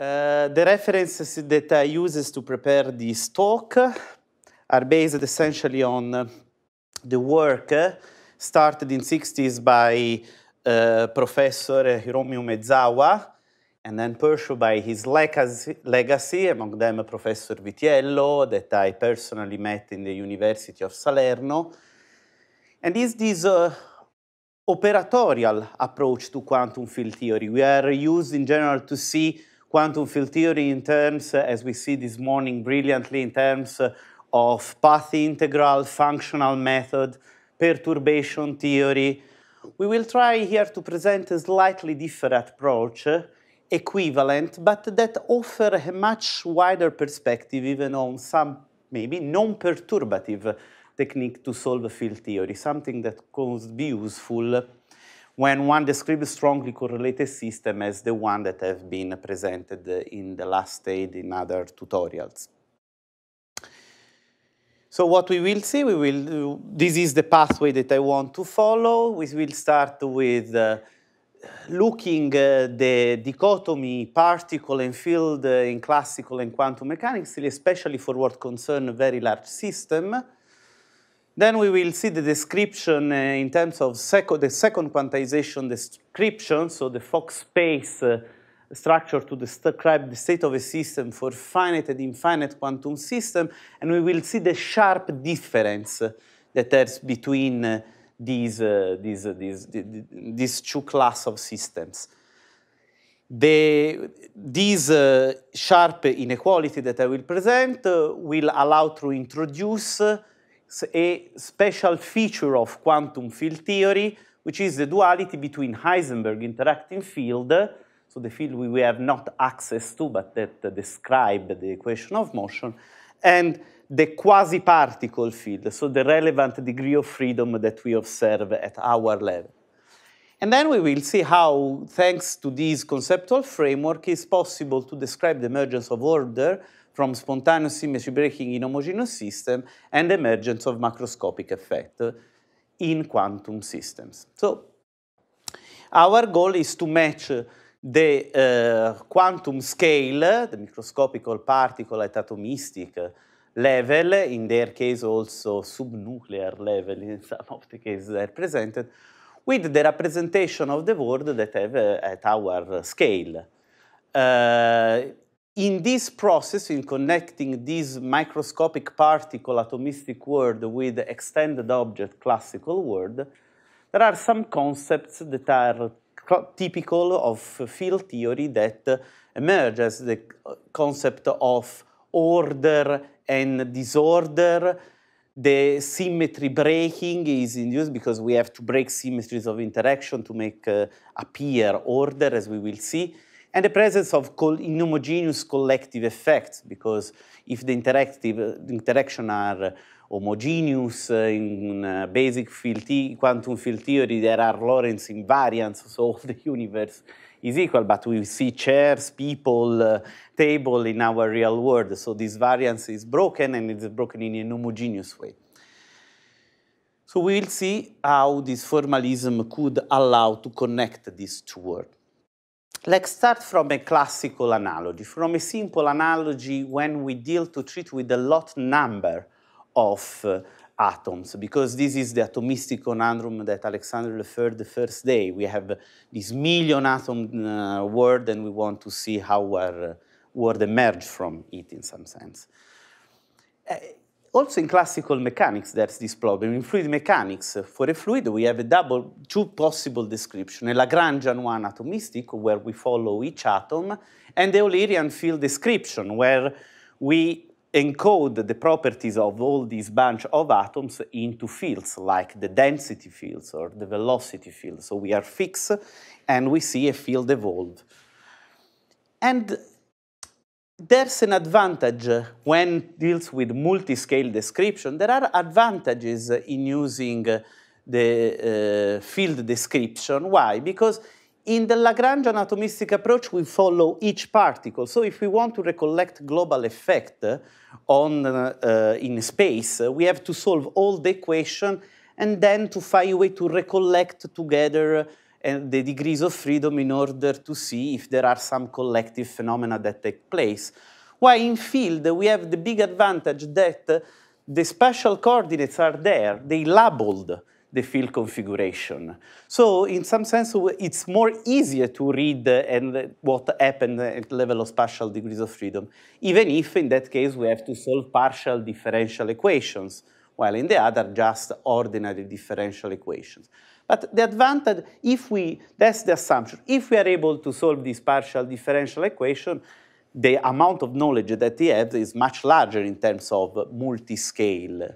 Eh, the references that I use to prepare this talk are based essentially on eh, the work eh, started in 60s by uh, Professor Hiromi Mezawa, and then pursued by his legacy, legacy, among them Professor Vitiello, that I personally met in the University of Salerno. And is this uh, operatorial approach to quantum field theory. We are used in general to see quantum field theory in terms, as we see this morning brilliantly, in terms of path integral, functional method, perturbation theory. We will try here to present a slightly different approach, equivalent, but that offer a much wider perspective even on some maybe non-perturbative technique to solve field theory, something that could be useful when one describes strongly correlated system as the one that have been presented in the last stage in other tutorials. So what we will see, we will, this is the pathway that I want to follow. We will start with uh, looking uh, the dichotomy particle and field uh, in classical and quantum mechanics, especially for what concern very large system. Then we will see the description uh, in terms of the second quantization description, so the Fock space uh, structure to describe the state of a system for finite and infinite quantum system, and we will see the sharp difference uh, that there's between uh, these, uh, these, uh, these, these two class of systems. The, this sharp inequality that I will present will allow to introduce a special feature of quantum field theory, which is the duality between Heisenberg interacting field, so the field we have not access to, but that describe the equation of motion, and the quasi-particle field, so the relevant degree of freedom that we observe at our level. And then we will see how, thanks to this conceptual framework, it's possible to describe the emergence of order from spontaneous symmetry breaking in homogeneous system and emergence of macroscopic effect in quantum systems. So our goal is to match the uh, quantum scale, the microscopical particle at atomistic level, in their case also subnuclear level in some of the cases are presented, with the representation of the world that have uh, at our scale. Uh, in this process, in connecting this microscopic particle atomistic world with the extended object classical world, there are some concepts that are typical of field theory that emerge as the concept of order and disorder. The symmetry breaking is induced because we have to break symmetries of interaction to make uh, appear order, as we will see and the presence of inhomogeneous collective effects, because if the interactive interaction are homogeneous uh, in uh, basic field quantum field theory, there are Lorentz invariants, so all the universe is equal, but we see chairs, people, uh, table in our real world. So this variance is broken, and it's broken in an homogeneous way. So we will see how this formalism could allow to connect these two worlds. Let's start from a classical analogy, from a simple analogy when we deal to treat with a lot number of uh, atoms, because this is the atomistic conundrum that Alexander referred the first day. We have this million atom uh, and we want to see how our uh, word emerged from it in some sense. Uh, also in classical mechanics, there's this problem. In fluid mechanics, for a fluid, we have a double, two possible description, a Lagrangian one atomistic, where we follow each atom, and the Eulerian field description, where we encode the properties of all these bunch of atoms into fields, like the density fields or the velocity field. So we are fixed, and we see a field evolve. And there's an advantage when deals with multi-scale description. There are advantages in using uh, the uh, field description. Why? Because in the Lagrangian atomistic approach, we follow each particle. So if we want to recollect global effect on, uh, uh, in space, we have to solve all the equation and then to find a way to recollect together and the degrees of freedom in order to see if there are some collective phenomena that take place. Why in field, we have the big advantage that the spatial coordinates are there, they labeled the field configuration. So in some sense, it's more easier to read and what happened at level of spatial degrees of freedom, even if in that case we have to solve partial differential equations while in the other just ordinary differential equations. But the advantage, if we, that's the assumption, if we are able to solve this partial differential equation, the amount of knowledge that we have is much larger in terms of multi-scale.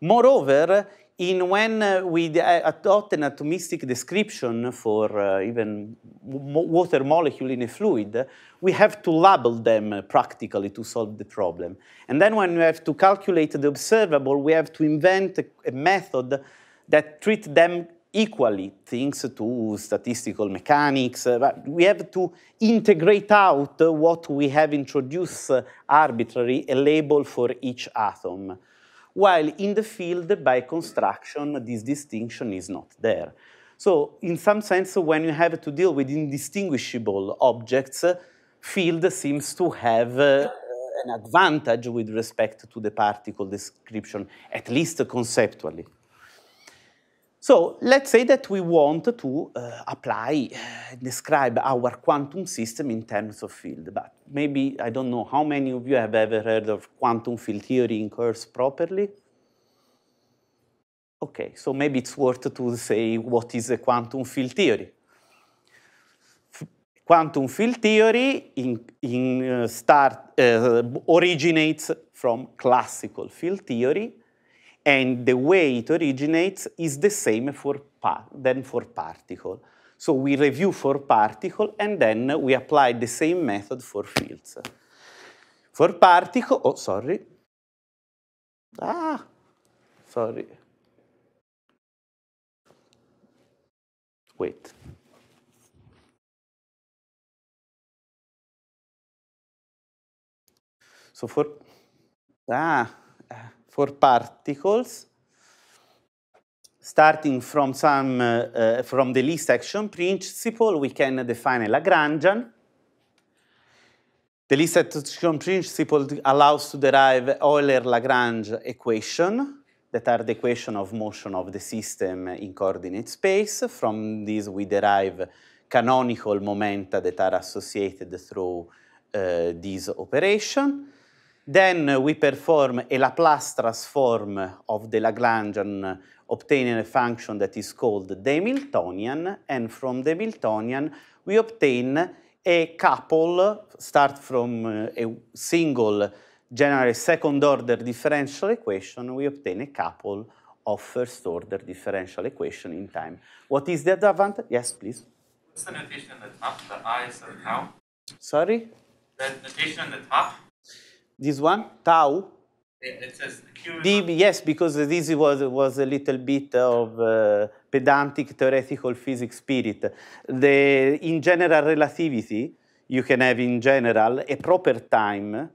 Moreover, in when uh, we uh, adopt an atomistic description for uh, even water molecule in a fluid, we have to label them practically to solve the problem. And then when we have to calculate the observable, we have to invent a method that treats them equally, things to statistical mechanics. we have to integrate out what we have introduced arbitrarily, a label for each atom while in the field, by construction, this distinction is not there. So in some sense, when you have to deal with indistinguishable objects, field seems to have uh, an advantage with respect to the particle description, at least conceptually. So let's say that we want to uh, apply, uh, describe our quantum system in terms of field. But maybe, I don't know, how many of you have ever heard of quantum field theory in curves properly? Okay, so maybe it's worth to say what is a quantum field theory. F quantum field theory in, in uh, start, uh, originates from classical field theory, and the way it originates is the same for than for particle. So we review for particle and then we apply the same method for fields. For particle, oh sorry, ah, sorry, wait. So for, ah, ah. for particles starting from some uh, uh, from the least action principle we can define a Lagrangian. The least action principle allows to derive Euler-Lagrange equation that are the equation of motion of the system in coordinate space. From this we derive canonical momenta that are associated through uh, this operation. Then uh, we perform a Laplace transform of the Lagrangian, obtaining a function that is called the Hamiltonian, and from the Hamiltonian we obtain a couple, start from uh, a single general second-order differential equation, we obtain a couple of first-order differential equation in time. What is the advantage? Yes, please. What's the notation at the top, the i's are now? Sorry? The notation at the top, this one, tau. It says yes, because this was, was a little bit of uh, pedantic theoretical physics spirit. The, in general relativity, you can have in general a proper time,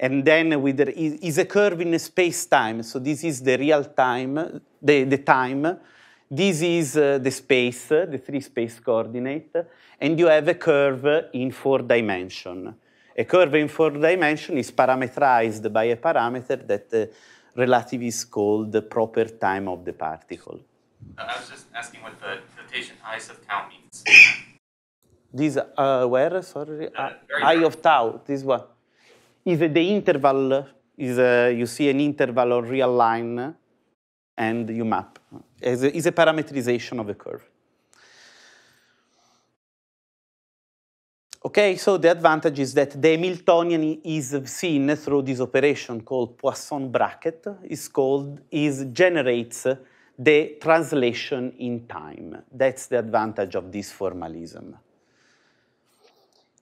and then with the, is a curve in space-time. So this is the real time, the, the time. This is uh, the space, the three space coordinate, and you have a curve in four dimension. A curve in four dimensions is parameterized by a parameter that the uh, relative is called the proper time of the particle. I was just asking what the notation I sub tau means. This, uh, where, sorry? Uh, I of tau, this one. Is the interval, is a, uh, you see an interval on real line, and you map. It's a, it's a parameterization of a curve. Okay, so the advantage is that the Hamiltonian is seen through this operation called Poisson bracket. is called is generates the translation in time. That's the advantage of this formalism.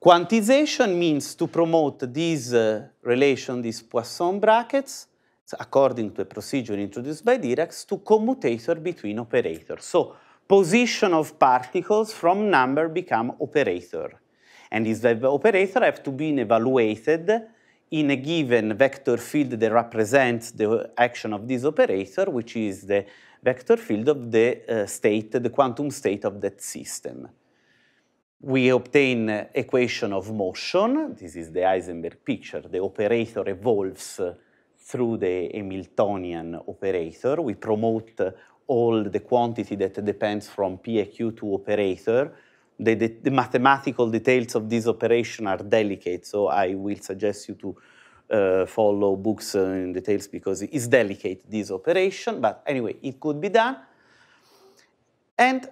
Quantization means to promote this uh, relation, these Poisson brackets, according to a procedure introduced by Dirac, to commutator between operators. So position of particles from number become operator. And is the operator have to be evaluated in a given vector field that represents the action of this operator, which is the vector field of the uh, state, the quantum state of that system. We obtain uh, equation of motion. This is the Heisenberg picture. The operator evolves uh, through the Hamiltonian operator. We promote all the quantity that depends from PAQ to operator the, the, the, mathematical details of this operation are delicate, so I will suggest you to uh, follow books uh, in details because it's delicate, this operation. But anyway, it could be done. And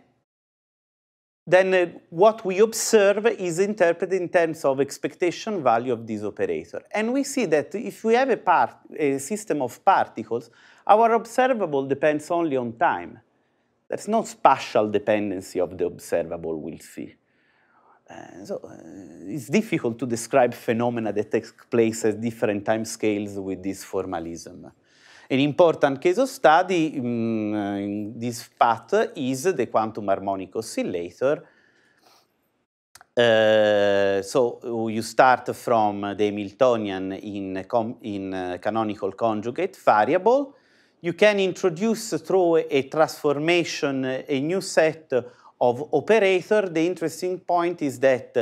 then uh, what we observe is interpreted in terms of expectation value of this operator. And we see that if we have a, part, a system of particles, our observable depends only on time. There's no spatial dependency of the observable we'll see. Uh, so uh, it's difficult to describe phenomena that take place at different time scales with this formalism. An important case of study um, in this path is the quantum harmonic oscillator. Uh, so uh, you start from the Hamiltonian in, in canonical conjugate variable, you can introduce through a transformation a new set of operator. The interesting point is that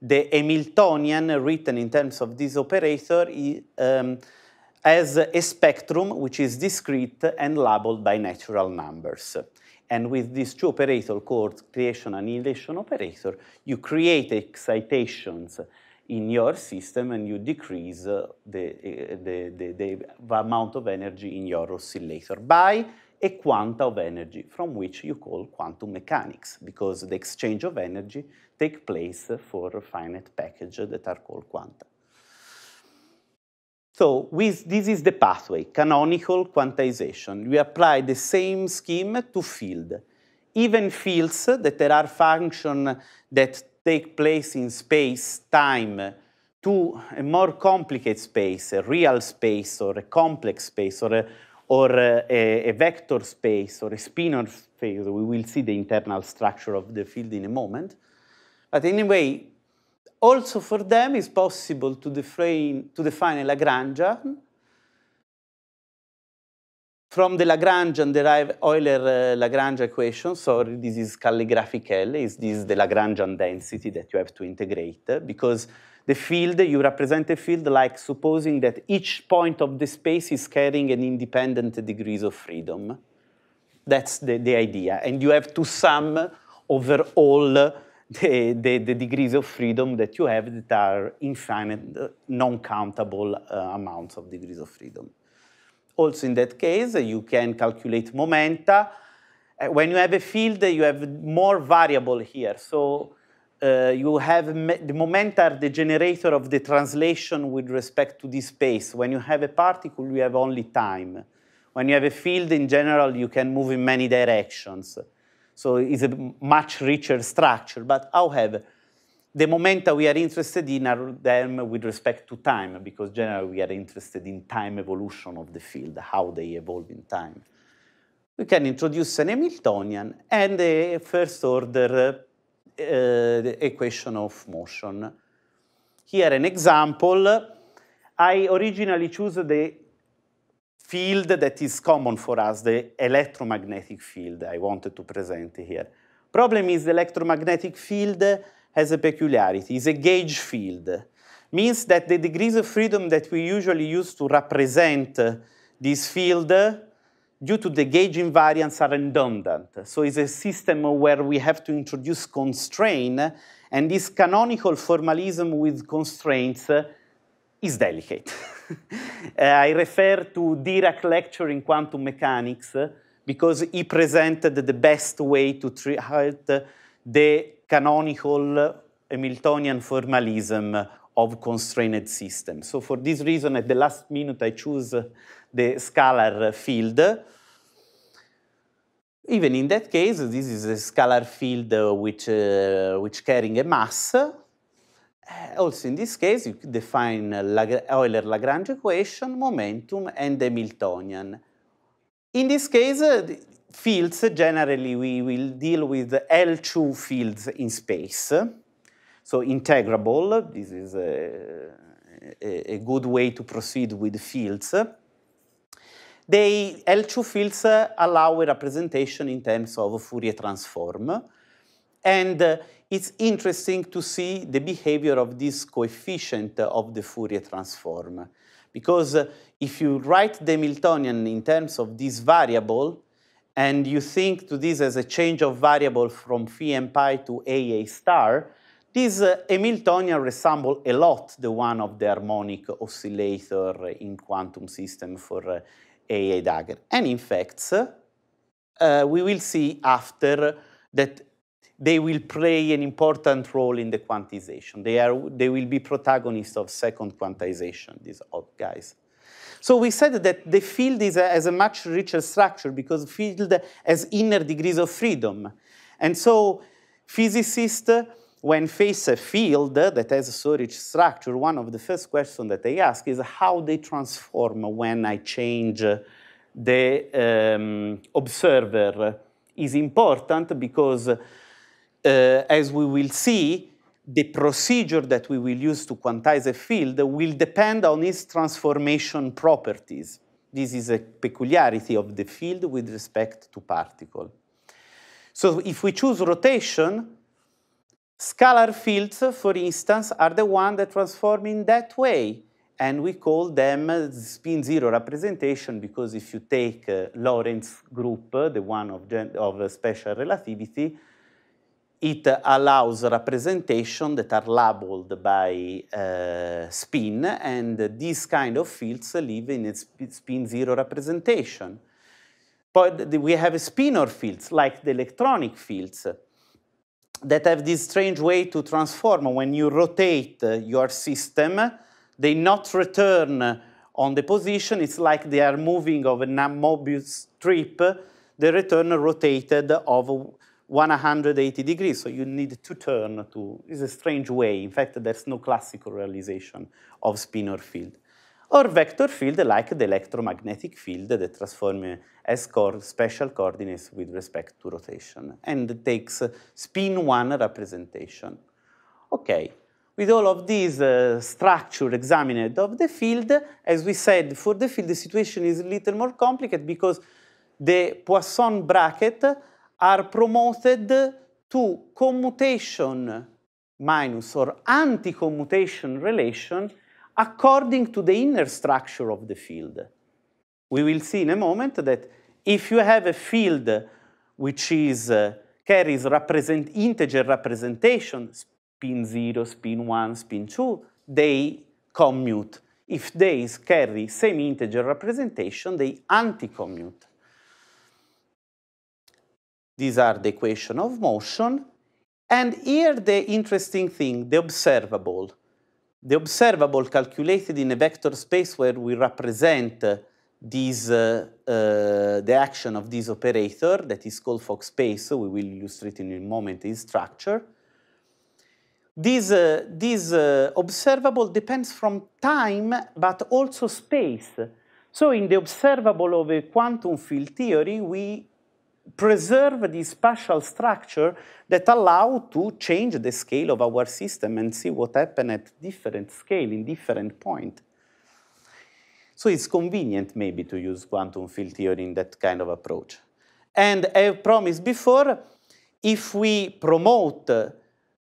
the Hamiltonian written in terms of this operator um, has a spectrum which is discrete and labeled by natural numbers. And with these two operators called creation and annihilation operator, you create excitations in your system and you decrease uh, the, eh, the, the, the, amount of energy in your oscillator by a quanta of energy from which you call quantum mechanics because the exchange of energy take place for finite packages that are called quanta. So with, this is the pathway, canonical quantization. We apply the same scheme to field. Even fields that there are function that take place in space time to a more complicated space, a real space or a complex space or a, or a, a, vector space or a spinor space. We will see the internal structure of the field in a moment. But anyway, also for them it's possible to define, to define a Lagrangian from the Lagrangian derive Euler-Lagrange uh, equation, sorry, this is calligraphic L, is this the Lagrangian density that you have to integrate because the field, you represent a field like supposing that each point of the space is carrying an independent degrees of freedom. That's the, the idea. And you have to sum over all the, the, the degrees of freedom that you have that are infinite, non-countable uh, amounts of degrees of freedom. Also in that case, you can calculate momenta. Uh, when you have a field, you have more variable here. So uh, you have the momenta are the generator of the translation with respect to this space. When you have a particle, you have only time. When you have a field, in general, you can move in many directions. So it's a much richer structure. But however, the momenta we are interested in are them with respect to time, because generally we are interested in time evolution of the field, how they evolve in time. We can introduce an Hamiltonian and a first order uh, equation of motion. Here an example. I originally chose the field that is common for us, the electromagnetic field I wanted to present here. Problem is the electromagnetic field has a peculiarity, is a gauge field. Means that the degrees of freedom that we usually use to represent uh, this field uh, due to the gauge invariance are redundant. So it's a system where we have to introduce constraint, and this canonical formalism with constraints uh, is delicate. uh, I refer to Dirac lecture in quantum mechanics because he presented the best way to treat the canonical Hamiltonian formalism of constrained systems. So for this reason, at the last minute, I choose the scalar field. Even in that case, this is a scalar field which, uh, which carrying a mass. Uh, also in this case, you define Euler-Lagrange equation, momentum, and Hamiltonian. In this case, uh, fields, generally we will deal with L2 fields in space. So integrable, this is a, a, a good way to proceed with fields. They, L2 fields allow a representation in terms of Fourier transform. And uh, it's interesting to see the behavior of this coefficient of the Fourier transform. Because uh, if you write the Hamiltonian in terms of this variable, and you think to this as a change of variable from phi and pi to AA star, these uh, Hamiltonian resemble a lot the one of the harmonic oscillator in quantum system for uh, AA dagger. And in fact, uh, uh, we will see after that they will play an important role in the quantization. They, are, they will be protagonists of second quantization, these odd guys. So we said that the field is a, has a much richer structure because field has inner degrees of freedom. And so physicists, when face a field that has a so rich structure, one of the first questions that they ask is how they transform when I change the um, observer is important because uh, as we will see, the procedure that we will use to quantize a field will depend on its transformation properties. This is a peculiarity of the field with respect to particle. So if we choose rotation, scalar fields, for instance, are the ones that transform in that way. And we call them spin zero representation because if you take uh, Lorentz group, uh, the one of, of uh, special relativity, it allows representation that are labeled by uh, spin, and these kind of fields live in a spin zero representation. But we have spinor fields, like the electronic fields, that have this strange way to transform. When you rotate uh, your system, they not return on the position. It's like they are moving of a Mobius strip, They return rotated of 180 degrees, so you need to turn to, it's a strange way. In fact, there's no classical realization of spinor field. Or vector field like the electromagnetic field that transforms as special coordinates with respect to rotation and takes spin one representation. Okay, with all of these uh, structure examined of the field, as we said, for the field the situation is a little more complicated because the Poisson bracket are promoted to commutation minus or anti-commutation relation according to the inner structure of the field. We will see in a moment that if you have a field which is uh, carries represent, integer representation, spin 0, spin 1, spin 2, they commute. If they carry same integer representation, they anti-commute. These are the equation of motion. And here the interesting thing, the observable. The observable calculated in a vector space where we represent uh, these, uh, uh, the action of this operator that is called Fox space. So we will illustrate in a moment its structure. This, uh, this uh, observable depends from time, but also space. So in the observable of a quantum field theory, we preserve the spatial structure that allow to change the scale of our system and see what happen at different scale in different point. So it's convenient maybe to use quantum field theory in that kind of approach. And I promised before, if we promote uh,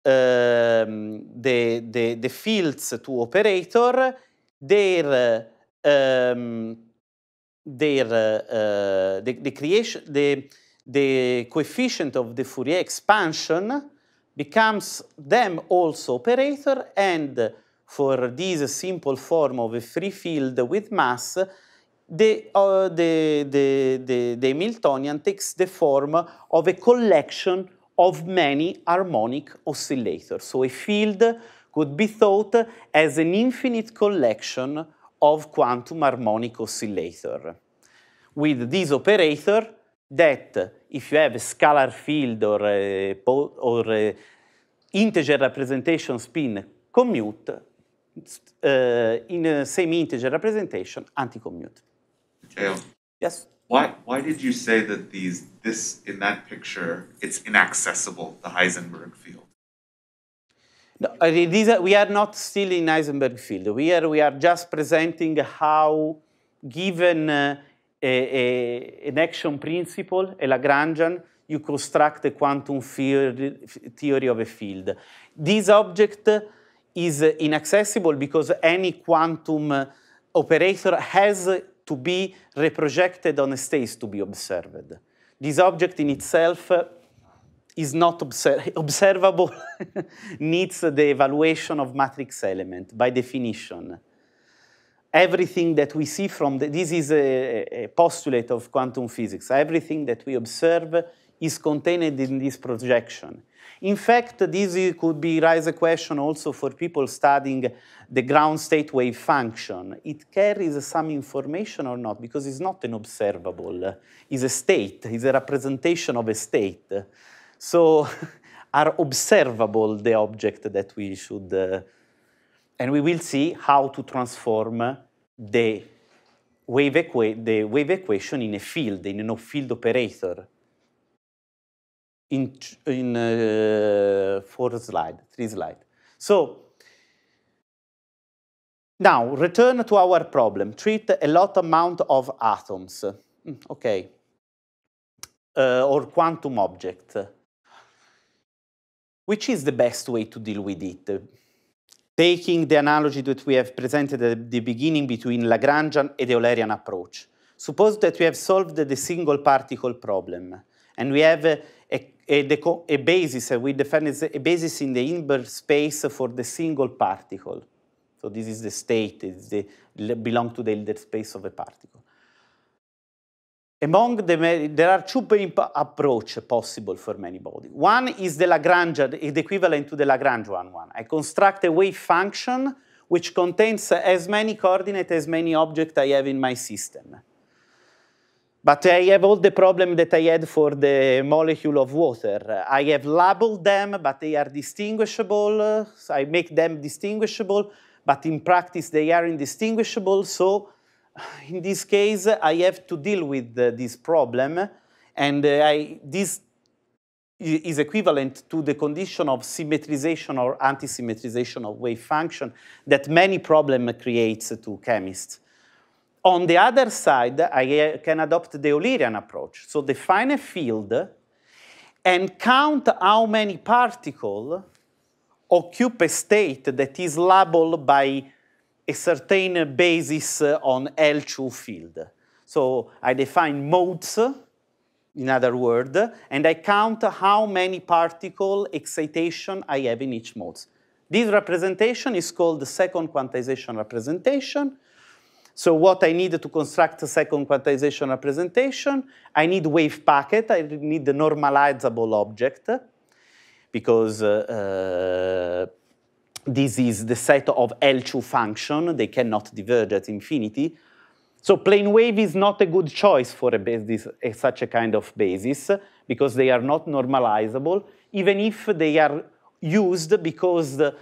the, the, the, fields to operator, their uh, um, their uh, uh, the, the creation the the coefficient of the Fourier expansion becomes them also operator and for this simple form of a free field with mass the, uh, the, the, the, the, Hamiltonian takes the form of a collection of many harmonic oscillators. So a field could be thought as an infinite collection of quantum harmonic oscillator with this operator that if you have a scalar field or, a, or a integer representation spin commute, uh, in a semi-integer representation, anti-commute. Tail. Yes? Why, why did you say that these, this, in that picture, it's inaccessible, the Heisenberg field? No, uh, these are, we are not still in Heisenberg field. we are just presenting how, given uh, a, a, an action principle, a Lagrangian, you construct a quantum theory, theory of a field. This object is inaccessible because any quantum operator has to be reprojected on a space to be observed. This object in itself is not observable needs the evaluation of matrix element by definition. Everything that we see from the, this is a, a postulate of quantum physics. Everything that we observe is contained in this projection. In fact, this could be raise a question also for people studying the ground state wave function. It carries some information or not because it's not an observable. It's a state. It's a representation of a state so are observable the object that we should. Uh, and we will see how to transform the wave, the wave equation in a field, in a field operator. In, in uh, four slide, three slide. So now return to our problem. Treat a lot amount of atoms. Hmm, okay. Uh, or quantum object. Which is the best way to deal with it? Taking the analogy that we have presented at the beginning between Lagrangian and Eulerian approach. Suppose that we have solved the single particle problem, and we have a, a, a basis, we define a basis in the inverse space for the single particle. So this is the state, it belongs to the Hilbert space of a particle. Among the, there are two main possible for many body. One is the Lagrange, the equivalent to the Lagrange one. I construct a wave function which contains as many coordinates as many objects I have in my system. But I have all the problem that I had for the molecule of water. I have labeled them, but they are distinguishable. So I make them distinguishable, but in practice they are indistinguishable. So in this case, I have to deal with uh, this problem, and uh, I, this is equivalent to the condition of symmetrization or anti-symmetrization of wave function that many problem creates to chemists. On the other side, I uh, can adopt the Eulerian approach. So define a field and count how many particles occupy a state that is labeled by a certain basis on L2 field. So I define modes, in other words, and I count how many particle excitation I have in each mode. This representation is called the second quantization representation. So what I need to construct a second quantization representation, I need wave packet, I need the normalizable object, because uh, uh, this is the set of L2 function. They cannot diverge at infinity. So plane wave is not a good choice for a basis, such a kind of basis because they are not normalizable, even if they are used because the,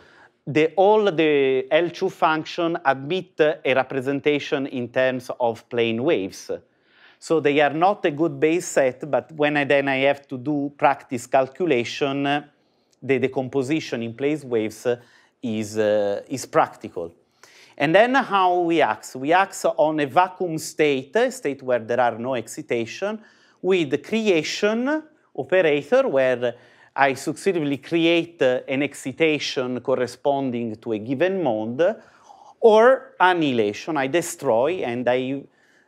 the, all the L2 function admit a representation in terms of plane waves. So they are not a good base set, but when I, then I have to do practice calculation, the decomposition in place waves is, uh, is practical. And then how we act? We act on a vacuum state, a state where there are no excitation, with creation operator, where I successively create uh, an excitation corresponding to a given mode, or annihilation, I destroy and I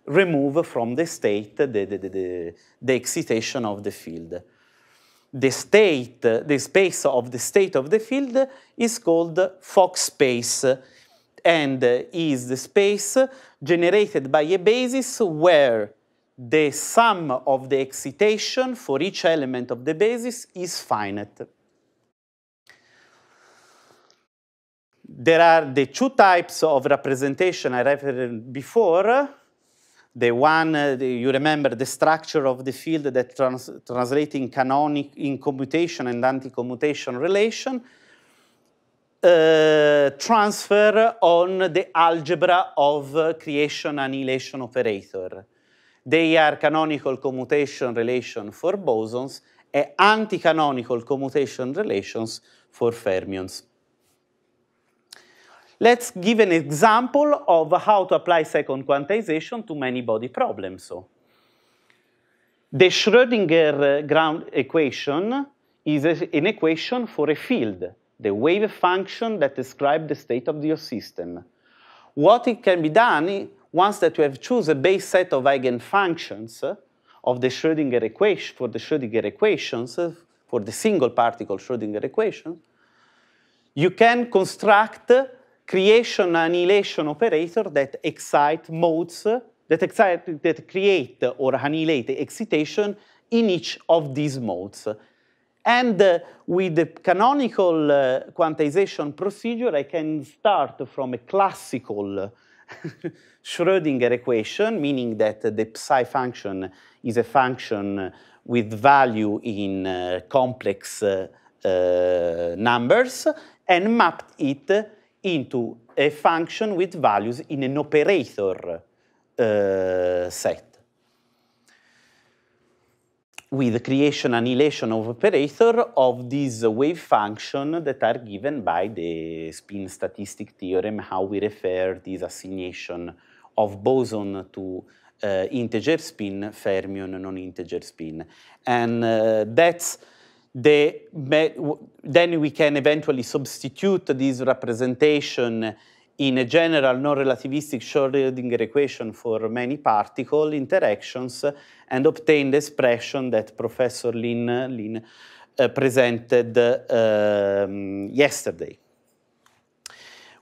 remove from the state the, the, the, the excitation of the field the state, the space of the state of the field is called Fock space and is the space generated by a basis where the sum of the excitation for each element of the basis is finite. There are the two types of representation I referred before, the one uh, the, you remember the structure of the field that trans translating canonic in commutation and anti-commutation relation uh, transfer on the algebra of uh, creation annihilation operator they are canonical commutation relation for bosons and anti-canonical commutation relations for fermions Let's give an example of how to apply second quantization to many body problems. So, the Schrödinger uh, ground equation is an equation for a field, the wave function that describes the state of your system. What it can be done eh, once that you have chosen a base set of eigenfunctions eh, of the Schrödinger equation for the Schrödinger equations eh, for the single particle Schrödinger equation, you can construct creation annihilation operator that excite modes that excite that create or annihilate excitation in each of these modes. And uh, with the canonical uh, quantization procedure, I can start from a classical uh, Schrödinger equation, meaning that the psi function is a function with value in uh, complex uh, uh, numbers, and mapped it into a function with values in an operator uh, set. With the creation annihilation of operator of this wave function that are given by the spin statistic theorem, how we refer this assignation of boson to uh, integer spin, fermion non-integer spin. And uh, that's then we can eventually substitute this representation in a general non-relativistic Schrodinger equation for many particle interactions and obtain the expression that Professor Lin, Lin uh, presented um, yesterday.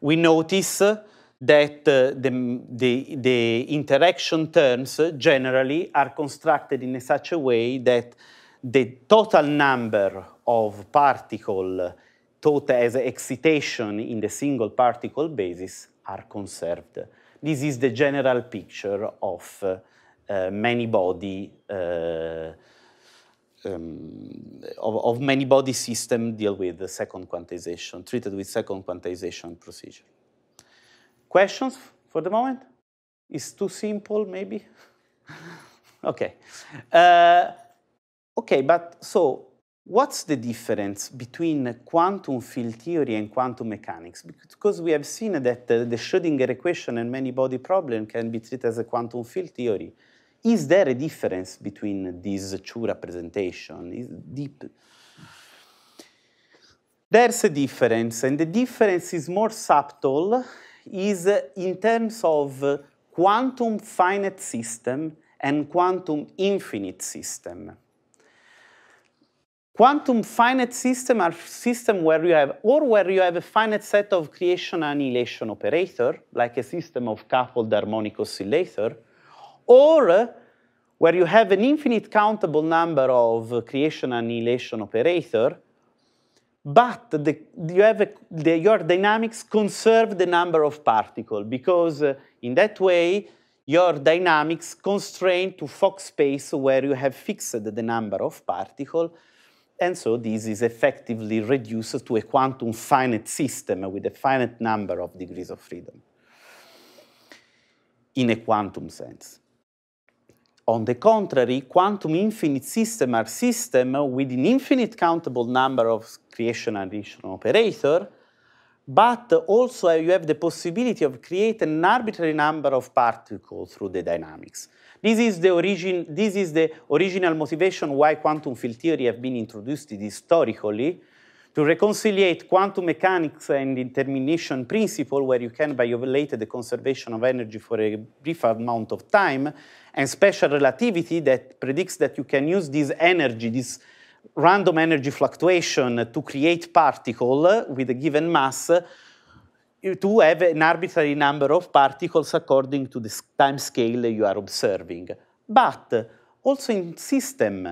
We notice that uh, the, the, the interaction terms generally are constructed in such a way that the total number of particle taught as excitation in the single particle basis are conserved. This is the general picture of uh, uh, many body uh, um, of, of, many body system deal with the second quantization, treated with second quantization procedure. Questions for the moment? It's too simple, maybe? okay. Uh, Okay, but so what's the difference between quantum field theory and quantum mechanics? Because we have seen that the Schrödinger equation and many body problem can be treated as a quantum field theory. Is there a difference between these two representations? deep? There's a difference, and the difference is more subtle, is in terms of quantum finite system and quantum infinite system. Quantum finite system are system where you have, or where you have a finite set of creation annihilation operator, like a system of coupled harmonic oscillator, or uh, where you have an infinite countable number of uh, creation annihilation operator, but the, you have a, the, your dynamics conserve the number of particles because uh, in that way your dynamics constrain to Fock space where you have fixed the number of particles and so this is effectively reduced to a quantum finite system with a finite number of degrees of freedom in a quantum sense. On the contrary, quantum infinite systems are systems with an infinite countable number of creation and addition operator, but also you have the possibility of creating an arbitrary number of particles through the dynamics. This is the origin, this is the original motivation why quantum field theory have been introduced historically, to reconcile quantum mechanics and determination principle, where you can violate the conservation of energy for a brief amount of time, and special relativity that predicts that you can use this energy, this random energy fluctuation, to create particle with a given mass to have an arbitrary number of particles according to the time scale you are observing. But also in system,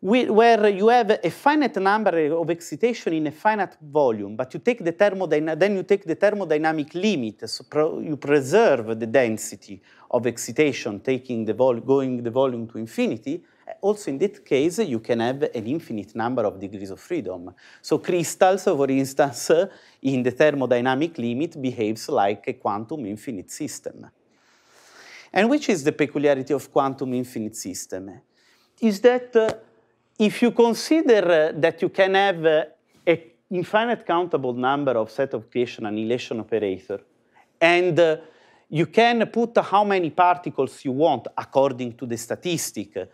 where you have a finite number of excitation in a finite volume, but you take the then you take the thermodynamic limit, so pro you preserve the density of excitation, taking the going the volume to infinity, also in that case, you can have an infinite number of degrees of freedom. So crystals, for instance, in the thermodynamic limit behaves like a quantum infinite system. And which is the peculiarity of quantum infinite system? Is that uh, if you consider uh, that you can have uh, an infinite countable number of set of creation annihilation operator, and uh, you can put how many particles you want according to the statistic,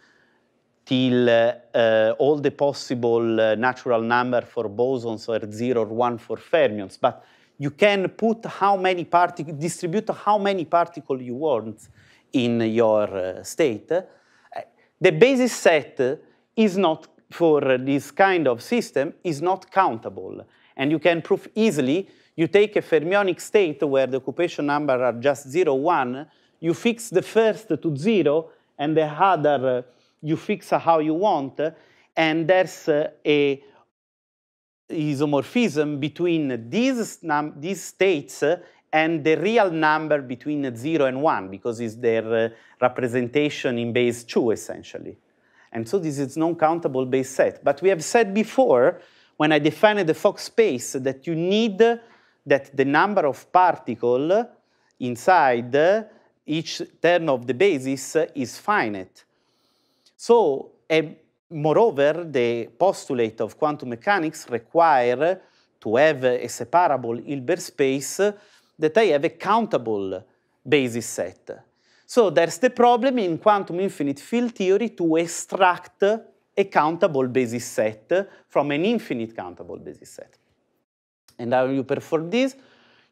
uh, all the possible uh, natural number for bosons or zero or one for fermions. But you can put how many particles, distribute how many particles you want in your uh, state. Uh, the basis set is not, for this kind of system, is not countable. And you can prove easily, you take a fermionic state where the occupation number are just zero, one, you fix the first to zero, and the other uh, you fix how you want, and there's a isomorphism between these, these states and the real number between 0 and 1, because it's their uh, representation in base 2, essentially. And so this is non-countable base set. But we have said before, when I defined the Fox space, that you need that the number of particles inside each term of the basis is finite. So, a, moreover, the postulate of quantum mechanics require to have a separable Hilbert space that I have a countable basis set. So there's the problem in quantum infinite field theory to extract a countable basis set from an infinite countable basis set. And how you perform this?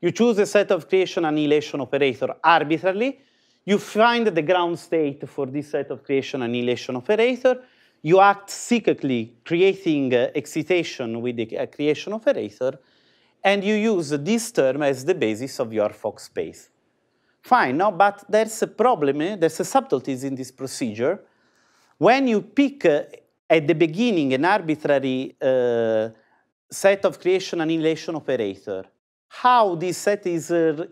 You choose a set of creation annihilation operator arbitrarily you find the ground state for this set of creation-annihilation operator. You act cyclically, creating uh, excitation with the uh, creation operator, and you use this term as the basis of your Fox space. Fine, no? but there's a problem, eh? there's a subtleties in this procedure. When you pick uh, at the beginning an arbitrary uh, set of creation annihilation operator, how this set is uh,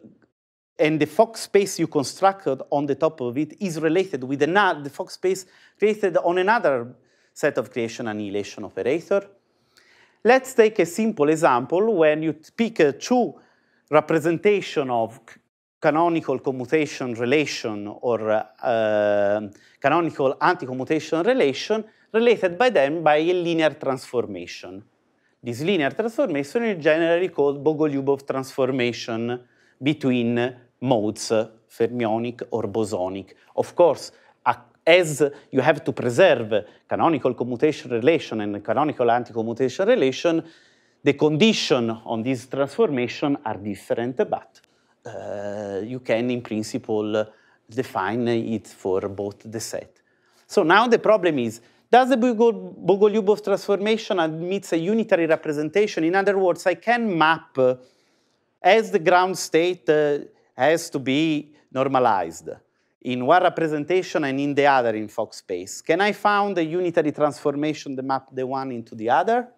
and the Fox space you constructed on the top of it is related with another, the Fox space created on another set of creation annihilation operator. Let's take a simple example when you pick a two representation of canonical commutation relation or uh, um, canonical anti-commutation relation related by them by a linear transformation. This linear transformation is generally called Bogoliubov transformation between modes, uh, fermionic or bosonic. Of course, as you have to preserve canonical commutation relation and canonical anti-commutation relation, the condition on this transformation are different, but uh, you can, in principle, define it for both the set. So now the problem is, does the Bogolyubov transformation admits a unitary representation? In other words, I can map uh, as the ground state uh, has to be normalized in one representation and in the other in Fox space. Can I find a unitary transformation that map the one into the other?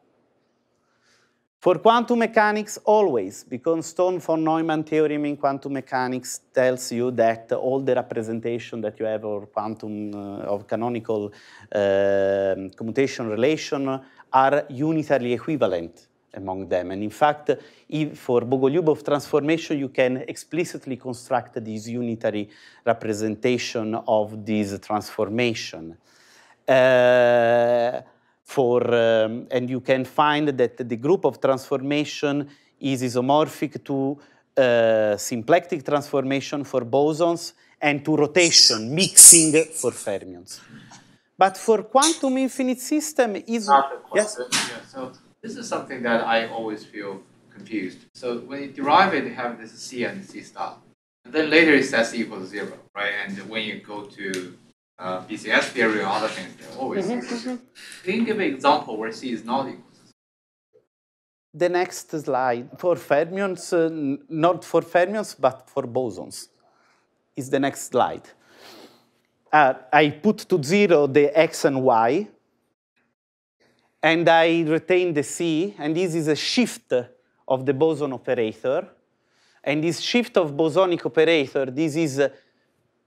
For quantum mechanics, always, because Stone von Neumann theorem in quantum mechanics tells you that all the representation that you have of quantum, uh, of canonical uh, commutation relation are unitarily equivalent among them. And in fact, for Bogolyubov transformation, you can explicitly construct this unitary representation of this transformation. Uh, for, um, and you can find that the group of transformation is isomorphic to uh, symplectic transformation for bosons and to rotation, mixing for fermions. But for quantum infinite system is... Yes? Yeah, so this is something that I always feel confused. So when you derive it, you have this C and C star. And then later it says c equals zero, right? And when you go to uh, BCS theory or other things, they're always mm -hmm. Can you give an example where C is not equal? The next slide for fermions, uh, not for fermions, but for bosons, is the next slide. Uh, I put to zero the x and y and I retain the C, and this is a shift of the boson operator. And this shift of bosonic operator, this is uh,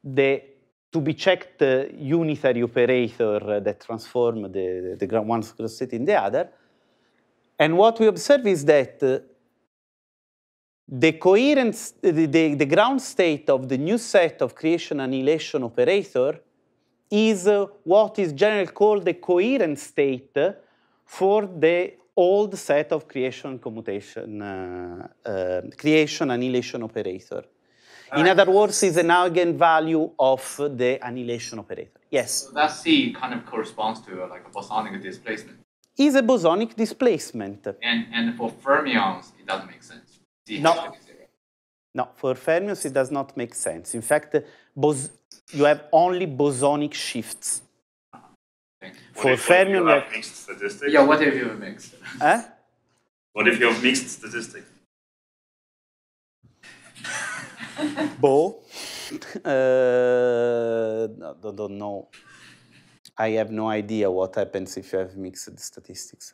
the to be checked uh, unitary operator uh, that transform the, the, one state in the other. And what we observe is that the coherent, the, the, the, ground state of the new set of creation annihilation operator is what is generally called the coherent state for the old set of creation commutation, uh, uh, creation annihilation operator. In other words, it's an eigenvalue of the annihilation operator. Yes? So that C kind of corresponds to uh, like a bosonic displacement. Is a bosonic displacement. And, and for fermions, it doesn't make sense. C no. No, for fermions, it does not make sense. In fact, you have only bosonic shifts. For what fermion, like, mixed statistics. Yeah, what if you have mixed? Huh? What if you have mixed statistics? Bo, uh, I don't know. I have no idea what happens if you have mixed statistics.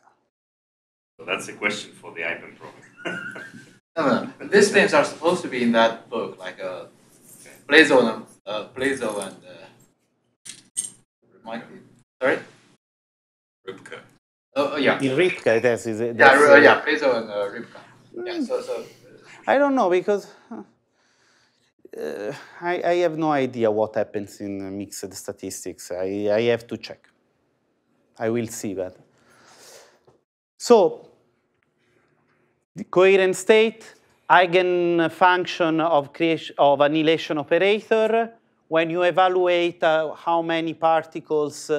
So that's a question for the IPEM program. no, no, these things are supposed to be in that book, like uh, Blazo and uh, Blazo and uh, remind me. Sorry? Ripka. Oh, oh yeah. Ripka, that's, is it. That's, yeah, uh, uh, yeah, Plato and uh, Ripka. Yeah, so, so. I don't know because uh, I, I have no idea what happens in mixed statistics. I, I have to check. I will see that. So, the coherent state, eigenfunction of, creation, of annihilation operator, when you evaluate uh, how many particles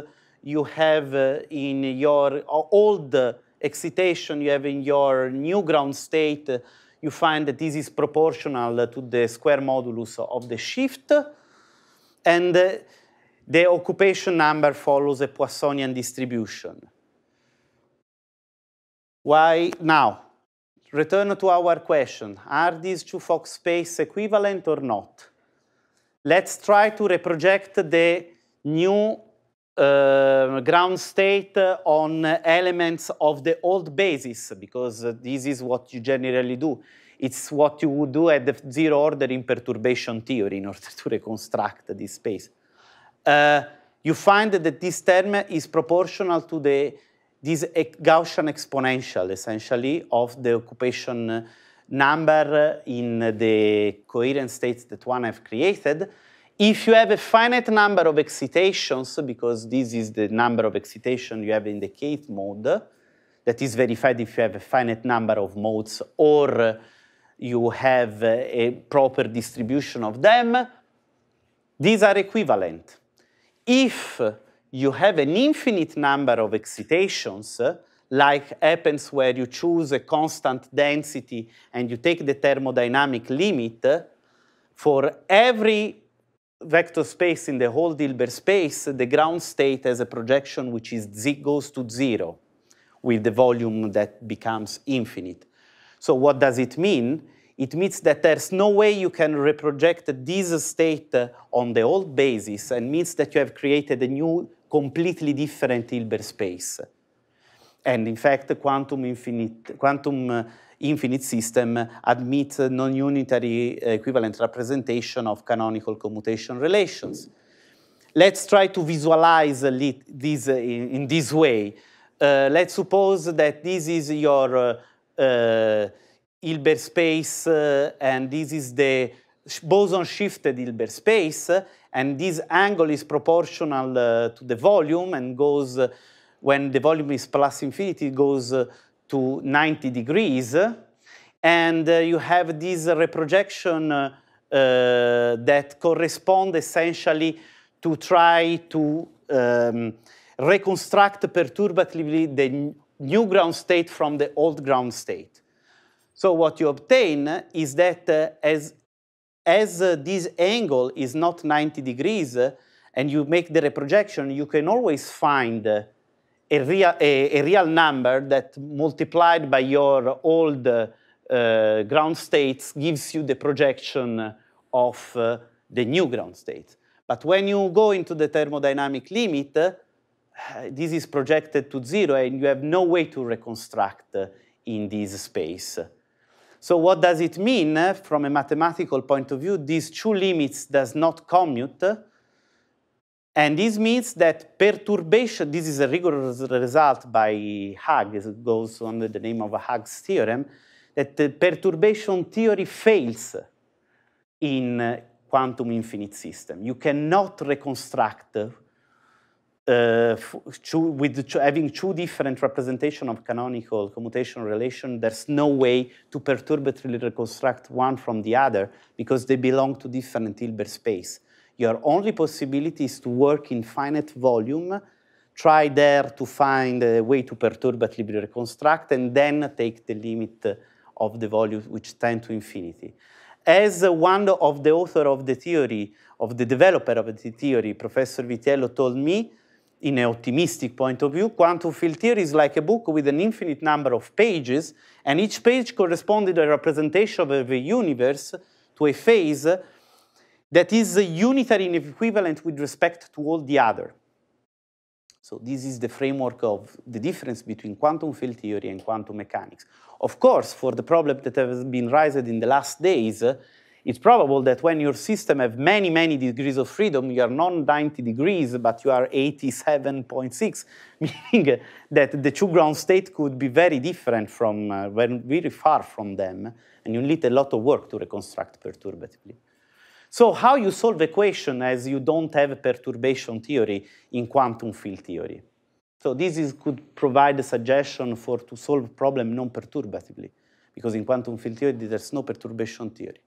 you have uh, in your uh, old excitation you have in your new ground state, uh, you find that this is proportional to the square modulus of the shift. And the occupation number follows a Poissonian distribution. Why now? Return to our question. Are these two Fox space equivalent or not? Let's try to reproject the new uh, ground state on elements of the old basis, because this is what you generally do. It's what you would do at the zero order in perturbation theory in order to reconstruct this space. Uh, you find that this term is proportional to the, this Gaussian exponential, essentially, of the occupation number in the coherent states that one have created. If you have a finite number of excitations, because this is the number of excitation you have in the kth mode, that is verified if you have a finite number of modes or you have a proper distribution of them, these are equivalent. If you have an infinite number of excitations, like happens where you choose a constant density and you take the thermodynamic limit, for every vector space in the whole Dilbert space, the ground state has a projection which is z goes to zero with the volume that becomes infinite. So what does it mean? It means that there's no way you can reproject this state on the old basis and means that you have created a new, completely different Hilbert space. And in fact, quantum infinite, quantum uh, infinite system admit non-unitary equivalent representation of canonical commutation relations. Let's try to visualize this uh, in, this way. Uh, let's suppose that this is your uh, uh, Hilbert space uh, and this is the boson-shifted Hilbert space uh, and this angle is proportional to the volume and goes, when the volume is plus infinity, goes to 90 degrees, and uh, you have this reprojection uh, uh, that correspond essentially to try to um, reconstruct perturbatively the new ground state from the old ground state. So what you obtain is that uh, as, as uh, this angle is not 90 degrees uh, and you make the reprojection, you can always find a real, a, a real number that multiplied by your old uh, ground states gives you the projection of uh, the new ground state. But when you go into the thermodynamic limit, uh, this is projected to zero and you have no way to reconstruct uh, in this space. So what does it mean uh, from a mathematical point of view? These two limits does not commute. Uh, and this means that perturbation, this is a rigorous result by Hug, it goes under the name of Hug's theorem, that the perturbation theory fails in uh, quantum infinite system. You cannot reconstruct uh, with having two different representation of canonical commutation relation, there's no way to perturbatively reconstruct one from the other because they belong to different Hilbert space. Your only possibility is to work in finite volume, try there to find a way to perturb at Libri reconstruct, and then take the limit of the volume which tend to infinity. As one of the author of the theory, of the developer of the theory, Professor Vitello told me, in an optimistic point of view, quantum field theory is like a book with an infinite number of pages, and each page corresponded to a representation of the universe to a phase that is unitary and equivalent with respect to all the other. So this is the framework of the difference between quantum field theory and quantum mechanics. Of course, for the problem that has been raised in the last days, it's probable that when your system have many, many degrees of freedom, you are not 90 degrees, but you are 87.6, meaning that the two ground state could be very different from, uh, very far from them, and you need a lot of work to reconstruct perturbatively. So how you solve equation as you don't have perturbation theory in quantum field theory. So this is, could provide a suggestion for to solve problem non-perturbatively, because in quantum field theory there's no perturbation theory.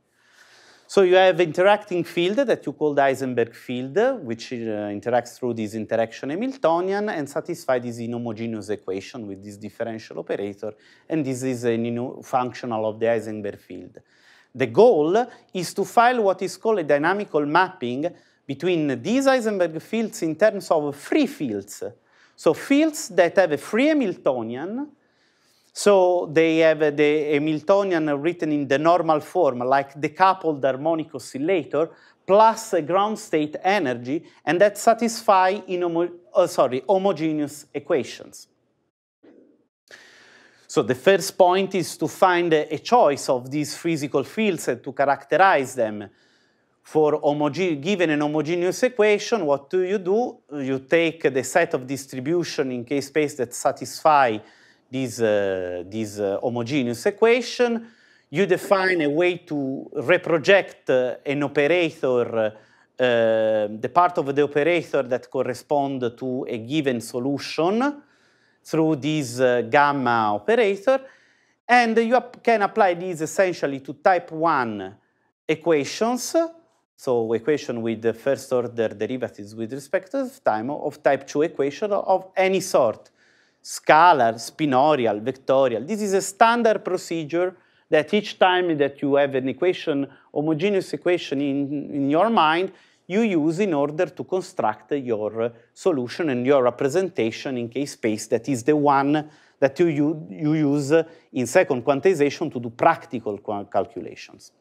So you have interacting field that you call the Heisenberg field, which uh, interacts through this interaction Hamiltonian and satisfy this inhomogeneous equation with this differential operator, and this is a new functional of the Heisenberg field. The goal is to file what is called a dynamical mapping between these Heisenberg fields in terms of free fields. So fields that have a free Hamiltonian, so they have the Hamiltonian written in the normal form, like the coupled harmonic oscillator, plus a ground state energy, and that satisfy in homo oh, sorry, homogeneous equations. So the first point is to find a choice of these physical fields and to characterize them. For given an homogeneous equation, what do you do? You take the set of distribution in k-space that satisfy this, uh, this uh, homogeneous equation. You define a way to reproject uh, an operator, uh, the part of the operator that correspond to a given solution through this uh, gamma operator. And you ap can apply these essentially to type 1 equations, so equation with the first order derivatives with respect to time of type 2 equation of any sort, scalar, spinorial, vectorial. This is a standard procedure that each time that you have an equation, homogeneous equation in, in your mind, you use in order to construct your solution and your representation in K-space that is the one that you, you, use in second quantization to do practical calculations.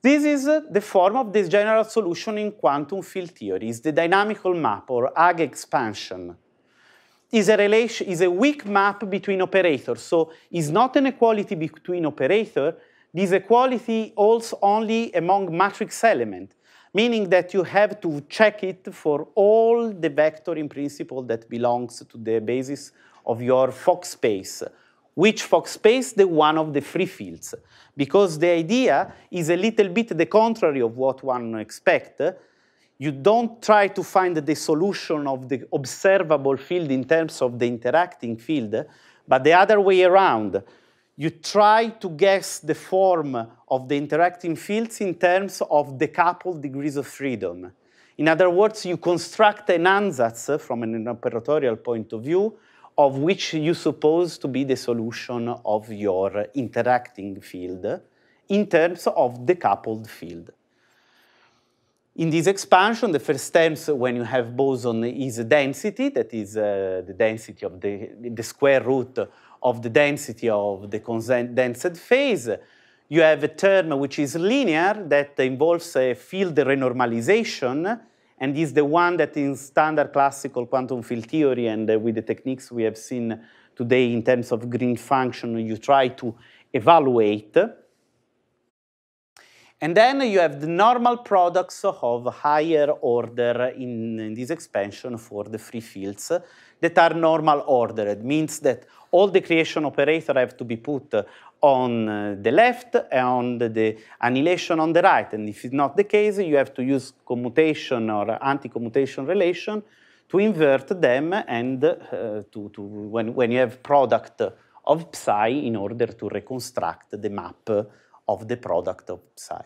This is the form of this general solution in quantum field theory. It's the dynamical map or ag expansion. Is a, relation, is a weak map between operators. So it's not an equality between operator. This equality holds only among matrix elements meaning that you have to check it for all the vector in principle that belongs to the basis of your Fox space. Which Fox space? The one of the free fields. Because the idea is a little bit the contrary of what one expects. You don't try to find the solution of the observable field in terms of the interacting field, but the other way around you try to guess the form of the interacting fields in terms of decoupled degrees of freedom. In other words, you construct an ansatz uh, from an operatorial point of view of which you suppose to be the solution of your interacting field in terms of decoupled field. In this expansion, the first terms when you have boson is density, that is uh, the density of the, the square root of the density of the condensed phase. You have a term which is linear that involves a field renormalization and is the one that in standard classical quantum field theory and uh, with the techniques we have seen today in terms of green function, you try to evaluate. And then you have the normal products of higher order in, in this expansion for the free fields that are normal ordered. means that all the creation operator have to be put uh, on uh, the left and on the, the annihilation on the right. And if it's not the case, you have to use commutation or anti-commutation relation to invert them and uh, to, to when, when you have product of psi in order to reconstruct the map of the product of psi.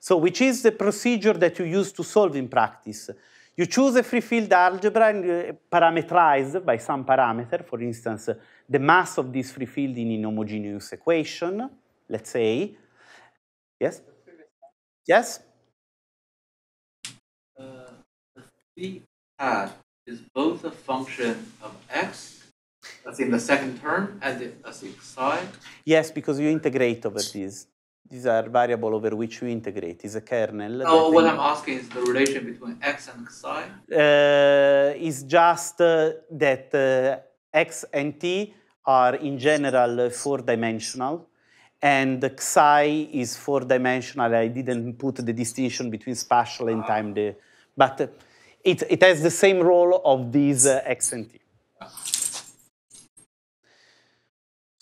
So which is the procedure that you use to solve in practice. You choose a free field algebra and parameterize by some parameter, for instance, the mass of this free field in inhomogeneous equation, let's say. Yes? Yes? B uh, hat is both a function of x, that's in the second term, and the, that's the psi. Yes, because you integrate over these these are variable over which you integrate. Is a kernel. Oh, what I'm asking is the relation between x and xi. Uh, is just uh, that uh, x and t are in general four-dimensional, and xi is four-dimensional. I didn't put the distinction between spatial and ah. time there, but it it has the same role of these uh, x and t.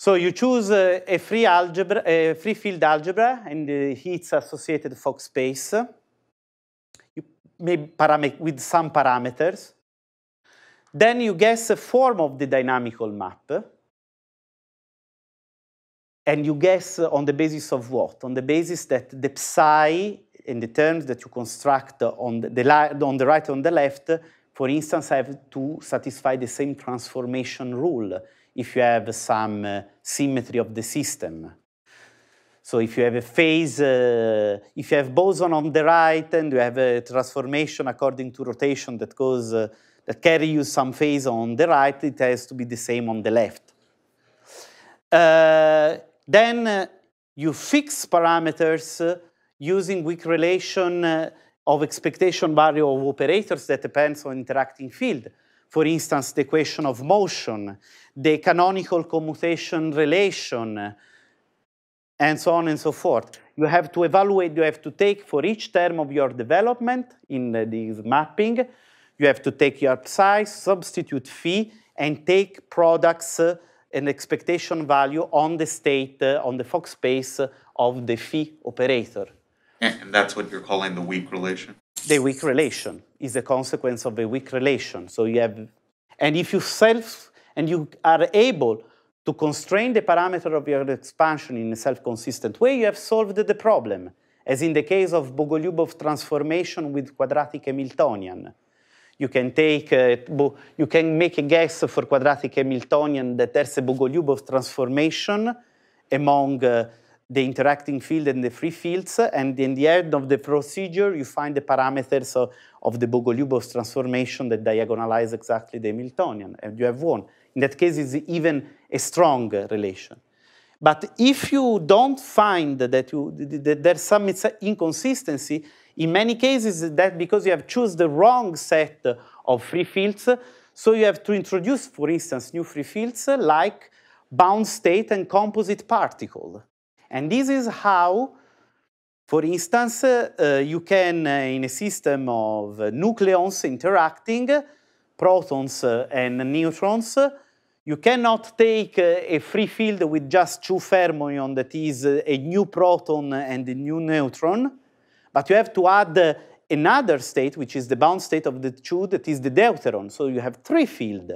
So you choose a, a free algebra, a free field algebra and uh, its associated Fock space. You with some parameters. Then you guess a form of the dynamical map. And you guess on the basis of what? On the basis that the psi in the terms that you construct on the, the on the right and on the left, for instance, have to satisfy the same transformation rule if you have some uh, symmetry of the system. So if you have a phase, uh, if you have boson on the right and you have a transformation according to rotation that goes, uh, that carries some phase on the right, it has to be the same on the left. Uh, then uh, you fix parameters uh, using weak relation of expectation value of operators that depends on interacting field for instance, the question of motion, the canonical commutation relation, and so on and so forth. You have to evaluate, you have to take for each term of your development in this mapping, you have to take your size, substitute phi, and take products uh, and expectation value on the state, uh, on the Fox space uh, of the phi operator. And that's what you're calling the weak relation? The weak relation is a consequence of a weak relation. So you have, and if you self, and you are able to constrain the parameter of your expansion in a self-consistent way, you have solved the problem, as in the case of Bogolyubov transformation with quadratic Hamiltonian. You can take, a, uh, you can make a guess for quadratic Hamiltonian that there's a Bogolyubov transformation among uh, the interacting field and the free fields. And in the end of the procedure, you find the parameters of, of the Bogoliubov transformation that diagonalize exactly the Hamiltonian, and you have one. In that case, it's even a strong relation. But if you don't find that, you, that there's some inconsistency, in many cases, that because you have choose the wrong set of free fields, so you have to introduce, for instance, new free fields like bound state and composite particle. And this is how, for instance, uh, you can, uh, in a system of uh, nucleons interacting, protons uh, and neutrons, you cannot take a free field with just two fermions that is a new proton and a new neutron, but you have to add another state, which is the bound state of the two, that is the deuteron. So you have three fields.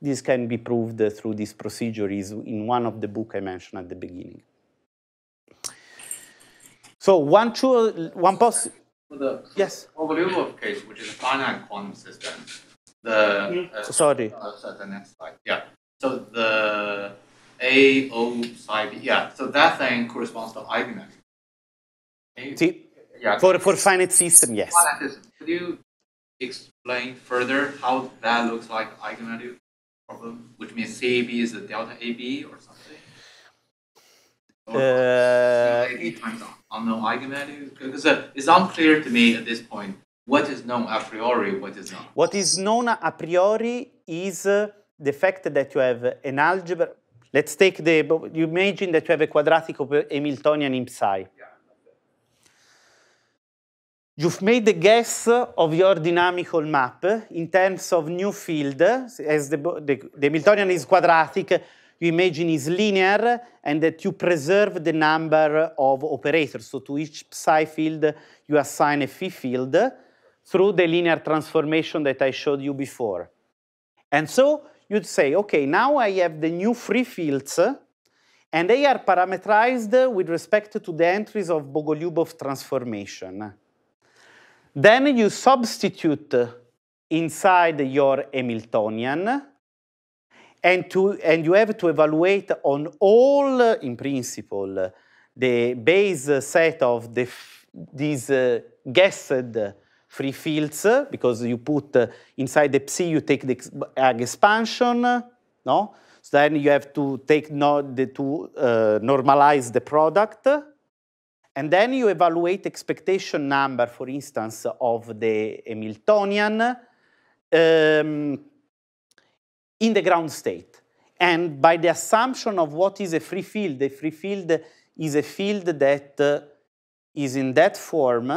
This can be proved through this procedure is in one of the book I mentioned at the beginning. So one true, one poss. The yes. Ovolyubov case, which is a finite quantum system. The mm. uh, sorry. Uh, so the next slide. Yeah. So the A O psi B. Yeah. So that thing corresponds to eigenvalue. See, yeah. For for finite system, yes. Finite system. Could you explain further how that looks like eigenvalue problem, which means CAB is a delta AB or something? Uh, eigenvalue? Because uh, it's unclear to me at this point what is known a priori, what is not. What is known a priori is uh, the fact that you have an algebra. Let's take the. You imagine that you have a quadratic of Hamiltonian in psi. Yeah. You've made the guess of your dynamical map in terms of new field, as the, the, the Hamiltonian is quadratic you imagine is linear and that you preserve the number of operators. So to each psi field, you assign a phi field through the linear transformation that I showed you before. And so you'd say, okay, now I have the new free fields, and they are parameterized with respect to the entries of Bogolyubov transformation. Then you substitute inside your Hamiltonian and, to, and you have to evaluate on all, uh, in principle, the base set of the these uh, guessed free fields, because you put uh, inside the psi, you take the ex expansion, no? So then you have to take no, the, to uh, normalize the product. And then you evaluate expectation number, for instance, of the Hamiltonian. Um, in the ground state. And by the assumption of what is a free field, a free field is a field that uh, is in that form,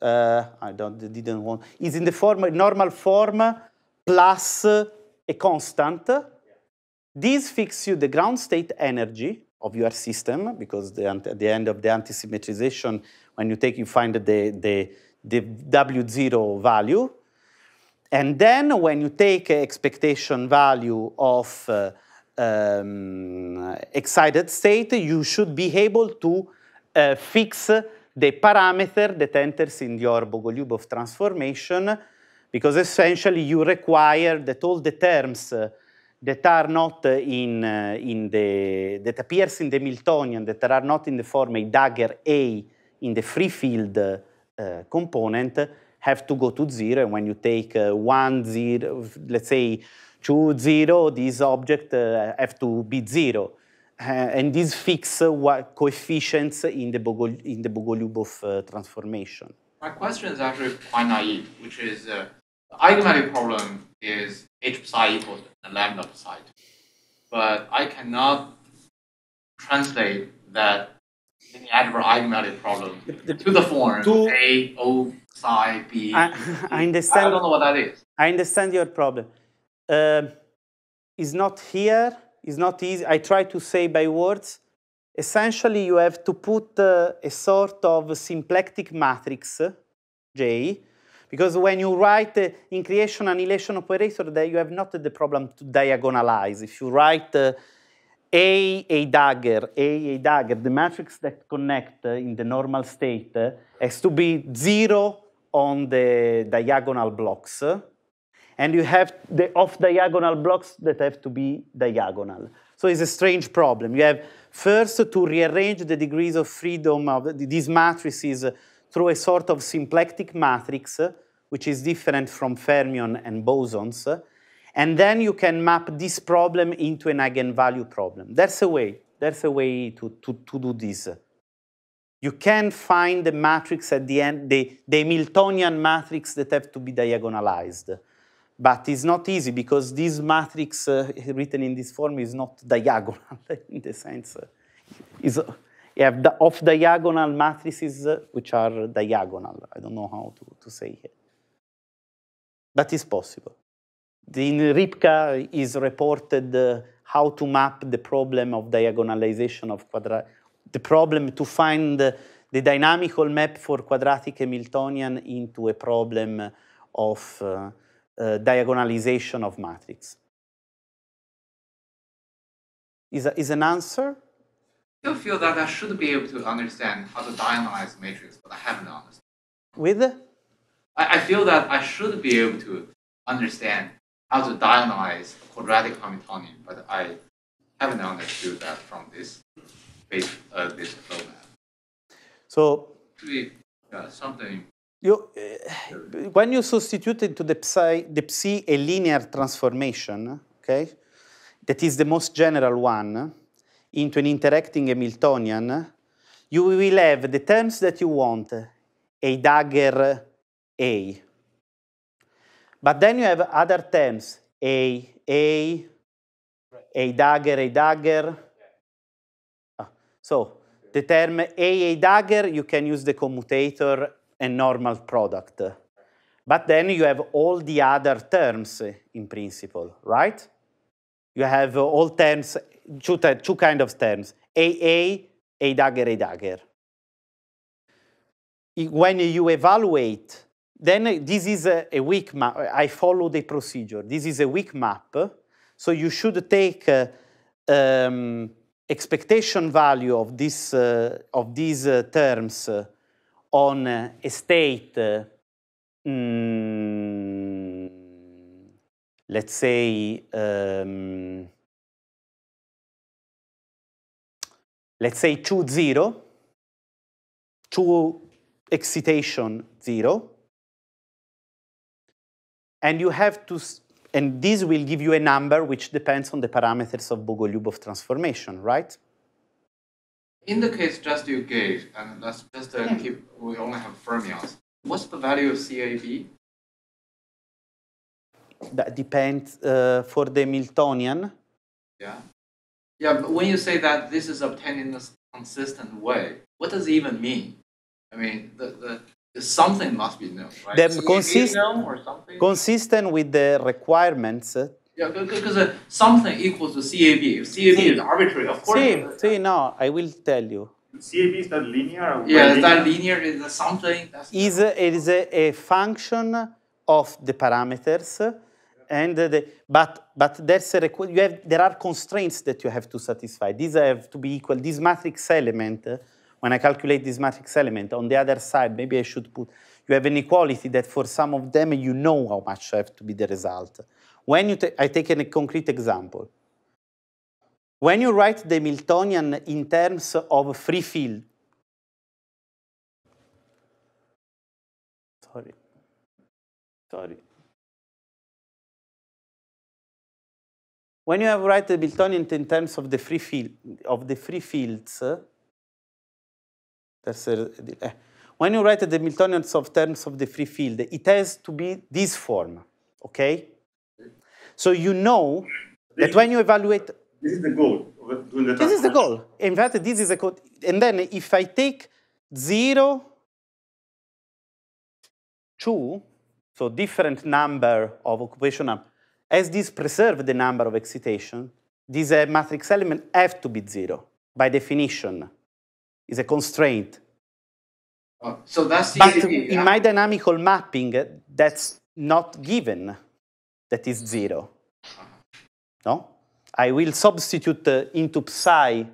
uh, I don't, didn't want, is in the form, normal form plus uh, a constant. This fixes you the ground state energy of your system because the, at the end of the anti-symmetrization, when you take, you find the, the, the W0 value, and then when you take expectation value of uh, um, excited state, you should be able to uh, fix the parameter that enters in your Bogolyubov transformation, because essentially you require that all the terms uh, that are not uh, in, uh, in the, that appears in the Miltonian, that are not in the form a dagger A in the free field uh, component, have to go to zero. And when you take uh, one zero, let's say two zero, these objects uh, have to be zero. Uh, and this fix uh, what coefficients in the, Bogol in the Bogoliubov uh, transformation. My question is actually quite naive, which is the uh, eigenvalue problem is h psi equals the lambda psi. But I cannot translate that linear algebra eigenvalue problem to the form to, A O I understand. I don't know what that is. I understand your problem. Uh, it's not here. It's not easy. I try to say by words. Essentially, you have to put uh, a sort of symplectic matrix, J, because when you write uh, in creation annihilation operator, there you have not the problem to diagonalize. If you write uh, a, a dagger, A, a dagger, the matrix that connect uh, in the normal state uh, has to be zero on the diagonal blocks. and you have the off-diagonal blocks that have to be diagonal. So it's a strange problem. You have first to rearrange the degrees of freedom of these matrices through a sort of symplectic matrix, which is different from fermion and bosons and then you can map this problem into an eigenvalue problem. That's a way. That's a way to, to, to do this. You can find the matrix at the end, the, the Hamiltonian matrix that have to be diagonalized. But it's not easy because this matrix uh, written in this form is not diagonal in the sense. Uh, is, uh, you have the off-diagonal matrices uh, which are diagonal. I don't know how to, to say it. But it's possible. In Ripka is reported uh, how to map the problem of diagonalization of quadratic, the problem to find the dynamical map for quadratic Hamiltonian into a problem of uh, uh, diagonalization of matrix. Is, a, is an answer? I still feel that I should be able to understand how to diagonalize matrix, but I haven't understood. With? I, I feel that I should be able to understand how to diagonalize quadratic Hamiltonian, but I haven't understood that from this base, uh, this program. So something. You, uh, when you substitute into the psi, the psi a linear transformation, okay, that is the most general one, into an interacting Hamiltonian, you will have the terms that you want, a dagger A, but then you have other terms, A, A, A dagger, A dagger. Ah, so the term A, A dagger, you can use the commutator and normal product. But then you have all the other terms in principle, right? You have all terms, two, two kind of terms, a a A dagger, A dagger. When you evaluate then this is a, a weak map. I follow the procedure. This is a weak map. So you should take uh, um, expectation value of, this, uh, of these uh, terms on uh, a state, uh, mm, let's say, um, let's say 2, 0, 2 excitation 0, and you have to, and this will give you a number which depends on the parameters of Bogoliubov transformation, right? In the case just you gave, and that's just uh, yeah. keep, we only have fermions. What's the value of CAB? That depends uh, for the Miltonian. Yeah. Yeah, but when you say that this is obtained in a consistent way, what does it even mean? I mean, the, the, something must be known. right? The so consist- consistent with the requirements. Uh, yeah, because uh, something equals to CAB. If CAB see, is arbitrary, of course. See, see, now I will tell you. CAB is that linear? yeah, linear? that linear is something. That's is a, it is a, a, function of the parameters, and the but but there's a you have there are constraints that you have to satisfy. These have to be equal. This matrix element when I calculate this matrix element, on the other side, maybe I should put, you have an equality that for some of them, you know how much have to be the result. When you I take a concrete example. When you write the Hamiltonian in terms of free field, sorry, sorry. When you have write the Hamiltonian in terms of the free field of the free fields, Eh. when you write the Hamiltonian of terms of the free field, it has to be this form, okay? So you know that when you evaluate... This is the goal. The this is the goal. In fact, this is a code. And then if I take 0, 2, so different number of occupation, um, as this preserve the number of excitation, this uh, matrix element have to be 0 by definition is a constraint. Oh, so that's the but idea. in my dynamical mapping, that's not given. That is zero. No, I will substitute uh, into psi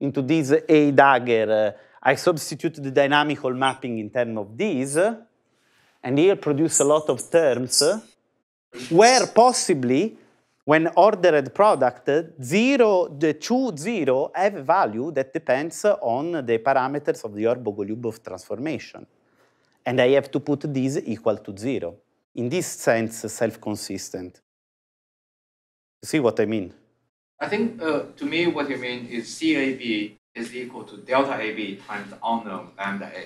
into this a dagger. Uh, I substitute the dynamical mapping in terms of these, and here produce a lot of terms, uh, where possibly when ordered product, zero, the two zero have value that depends on the parameters of your Bogolyubov transformation. And I have to put this equal to zero. In this sense, self-consistent. See what I mean? I think uh, to me what you mean is CAB is equal to delta AB times unknown lambda A.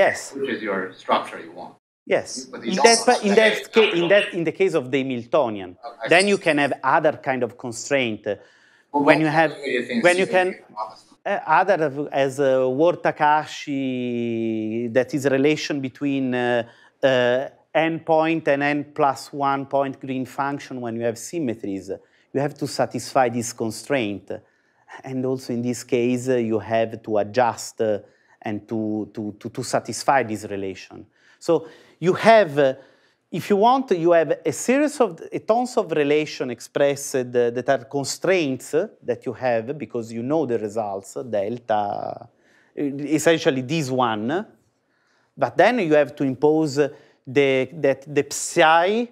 Yes. Which is your structure you want. Yes, in that, but in that, ca- in that, in the case of the Hamiltonian, okay. then you can have other kind of constraint. Uh, well, when you have, when you can, uh, other as uh, word Takashi, that is a relation between uh, uh, n point and n plus one point green function. When you have symmetries, you have to satisfy this constraint, and also in this case, uh, you have to adjust uh, and to, to to to satisfy this relation. So you have, uh, if you want, you have a series of a tons of relation expressed uh, that are constraints that you have because you know the results, delta, essentially this one. But then you have to impose the, that the psi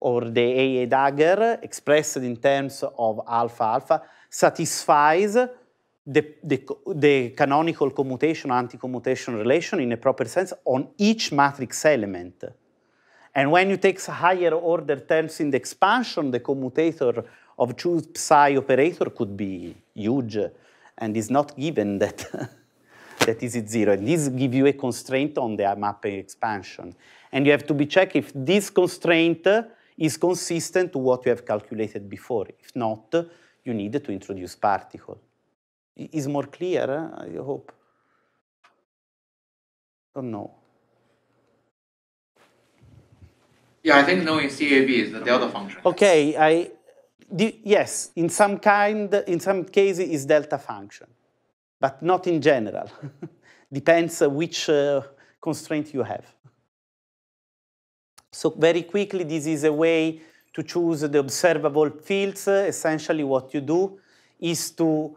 or the AA dagger expressed in terms of alpha alpha satisfies the, the, the canonical commutation anti-commutation relation in a proper sense on each matrix element. And when you take higher order terms in the expansion, the commutator of choose psi operator could be huge and is not given that that is it zero. And this gives you a constraint on the mapping expansion. And you have to be checked if this constraint is consistent to what you have calculated before. If not, you need to introduce particle is more clear, eh, I hope. Don't know. Yeah, I think knowing CAB is the delta function. Okay, I the, yes, in some kind, in some cases, is delta function, but not in general. Depends uh, which uh, constraint you have. So very quickly, this is a way to choose the observable fields. Essentially, what you do is to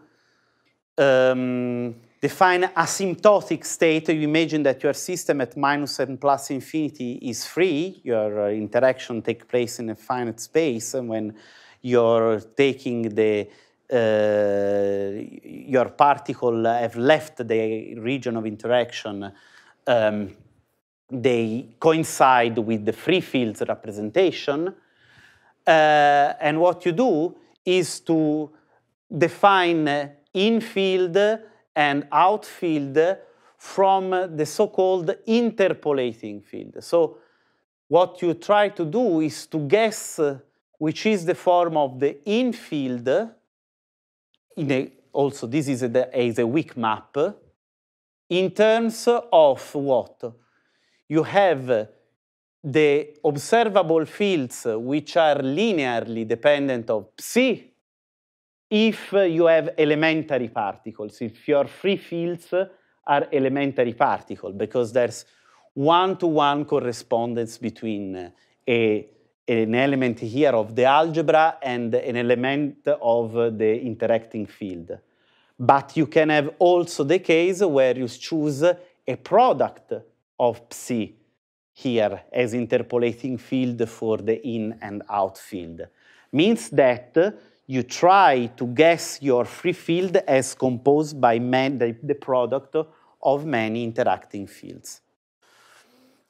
um, define asymptotic state. You imagine that your system at minus and plus infinity is free. Your uh, interaction take place in a finite space, and when you're taking the uh, your particle have left the region of interaction, um, they coincide with the free fields representation. Uh, and what you do is to define infield and outfield from the so-called interpolating field. So what you try to do is to guess which is the form of the infield. In a, also, this is a, is a weak map. In terms of what? You have the observable fields which are linearly dependent of psi if you have elementary particles, if your free fields are elementary particles, because there's one-to-one -one correspondence between uh, a, an element here of the algebra and an element of the interacting field. But you can have also the case where you choose a product of psi here as interpolating field for the in and out field. Means that you try to guess your free field as composed by man, the, the product of many interacting fields.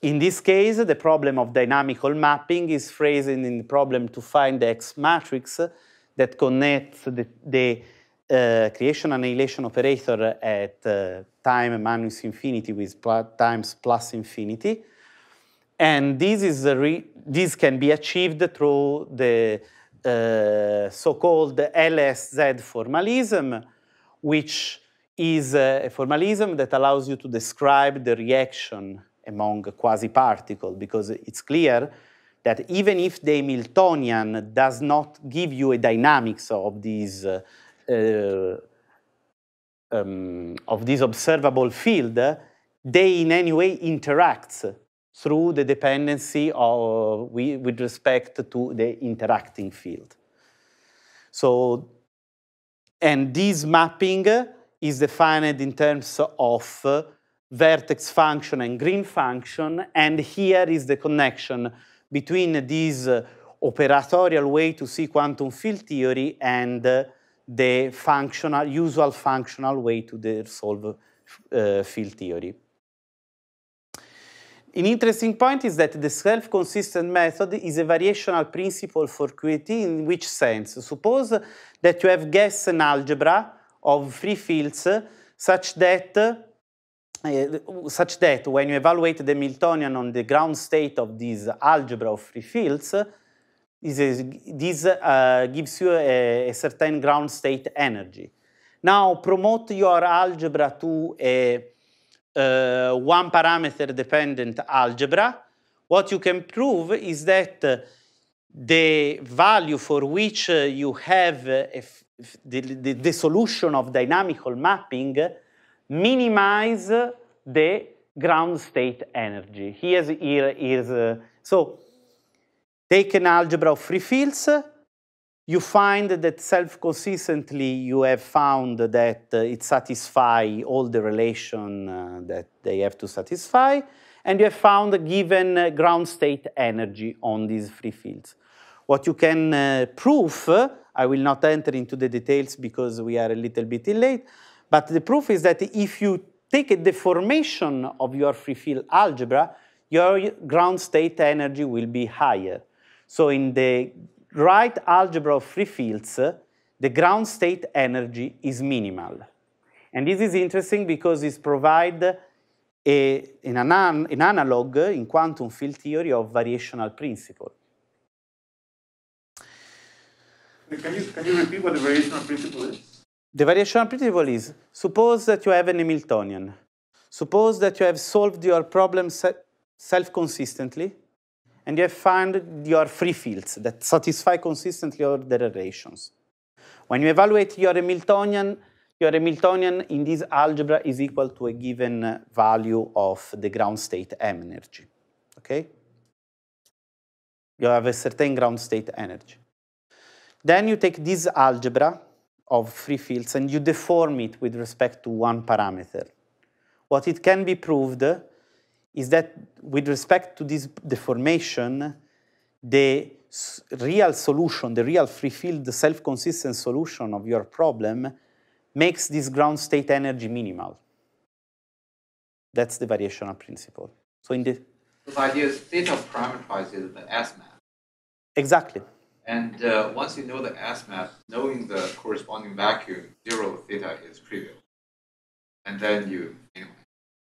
In this case, the problem of dynamical mapping is phrased in the problem to find the X matrix that connects the, the uh, creation annihilation operator at uh, time minus infinity with pl times plus infinity. And this, is this can be achieved through the uh, so-called LSZ formalism, which is a formalism that allows you to describe the reaction among quasi-particle, because it's clear that even if the Hamiltonian does not give you a dynamics of these uh, uh um, of this observable field, they in any way interact through the dependency of, with respect to the interacting field. So, and this mapping is defined in terms of vertex function and green function, and here is the connection between this operatorial way to see quantum field theory and the functional, usual functional way to solve resolve uh, field theory. An interesting point is that the self-consistent method is a variational principle for QAT in which sense? Suppose that you have guess an algebra of free fields such that uh, such that when you evaluate the Hamiltonian on the ground state of this algebra of free fields, this, is, this uh, gives you a, a, certain ground state energy. Now promote your algebra to a uh, one parameter dependent algebra, what you can prove is that uh, the value for which uh, you have if, uh, if the, the, the, solution of dynamical mapping minimize the ground state energy. Here's, here is, uh, so take an algebra of free fields, you find that self-consistently you have found that uh, it satisfies all the relation uh, that they have to satisfy, and you have found a given uh, ground state energy on these free fields. What you can uh, prove, I will not enter into the details because we are a little bit late, but the proof is that if you take a deformation of your free field algebra, your ground state energy will be higher. So in the right algebra of free fields, the ground state energy is minimal. And this is interesting because it provides an, an, an analog in quantum field theory of variational principle. Can you, can you repeat what the variational principle is? The variational principle is, suppose that you have an Hamiltonian. Suppose that you have solved your problem se self-consistently and you find your free fields that satisfy consistently all the relations. When you evaluate your Hamiltonian, your Hamiltonian in this algebra is equal to a given value of the ground state M energy. Okay? You have a certain ground state energy. Then you take this algebra of free fields and you deform it with respect to one parameter. What it can be proved is that with respect to this deformation, the real solution, the real free field, self-consistent solution of your problem makes this ground state energy minimal. That's the variational principle. So in the the idea is theta parameterizes the S map. Exactly. And uh, once you know the S map, knowing the corresponding vacuum, zero theta is trivial. And then you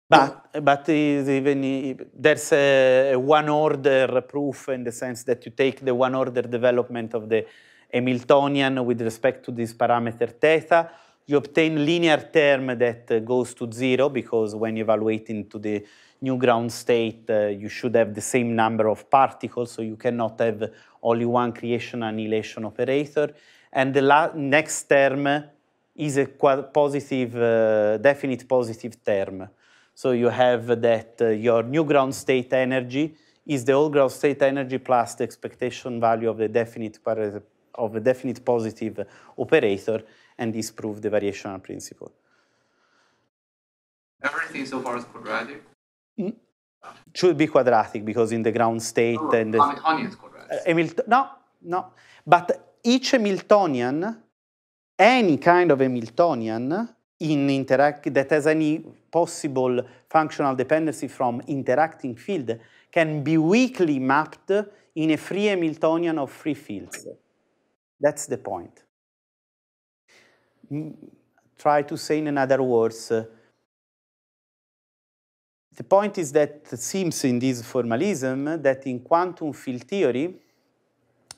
but, but even, there's a, one order proof in the sense that you take the one order development of the Hamiltonian with respect to this parameter theta. You obtain linear term that uh, goes to zero because when evaluating to the new ground state, uh, you should have the same number of particles, so you cannot have only one creation annihilation operator. And the next term is a positive, uh, definite positive term. So you have that uh, your new ground state energy is the old ground state energy plus the expectation value of the definite of the definite positive operator, and this proves the variational principle. Everything so far is quadratic. Mm Should be quadratic because in the ground state oh, and the, Hamiltonian is quadratic. Uh, Hamilton, no, no, but each Hamiltonian, any kind of Hamiltonian, in interact that has any possible functional dependency from interacting field can be weakly mapped in a free Hamiltonian of free fields. That's the point. Mm, try to say in other words, uh, the point is that it seems in this formalism that in quantum field theory,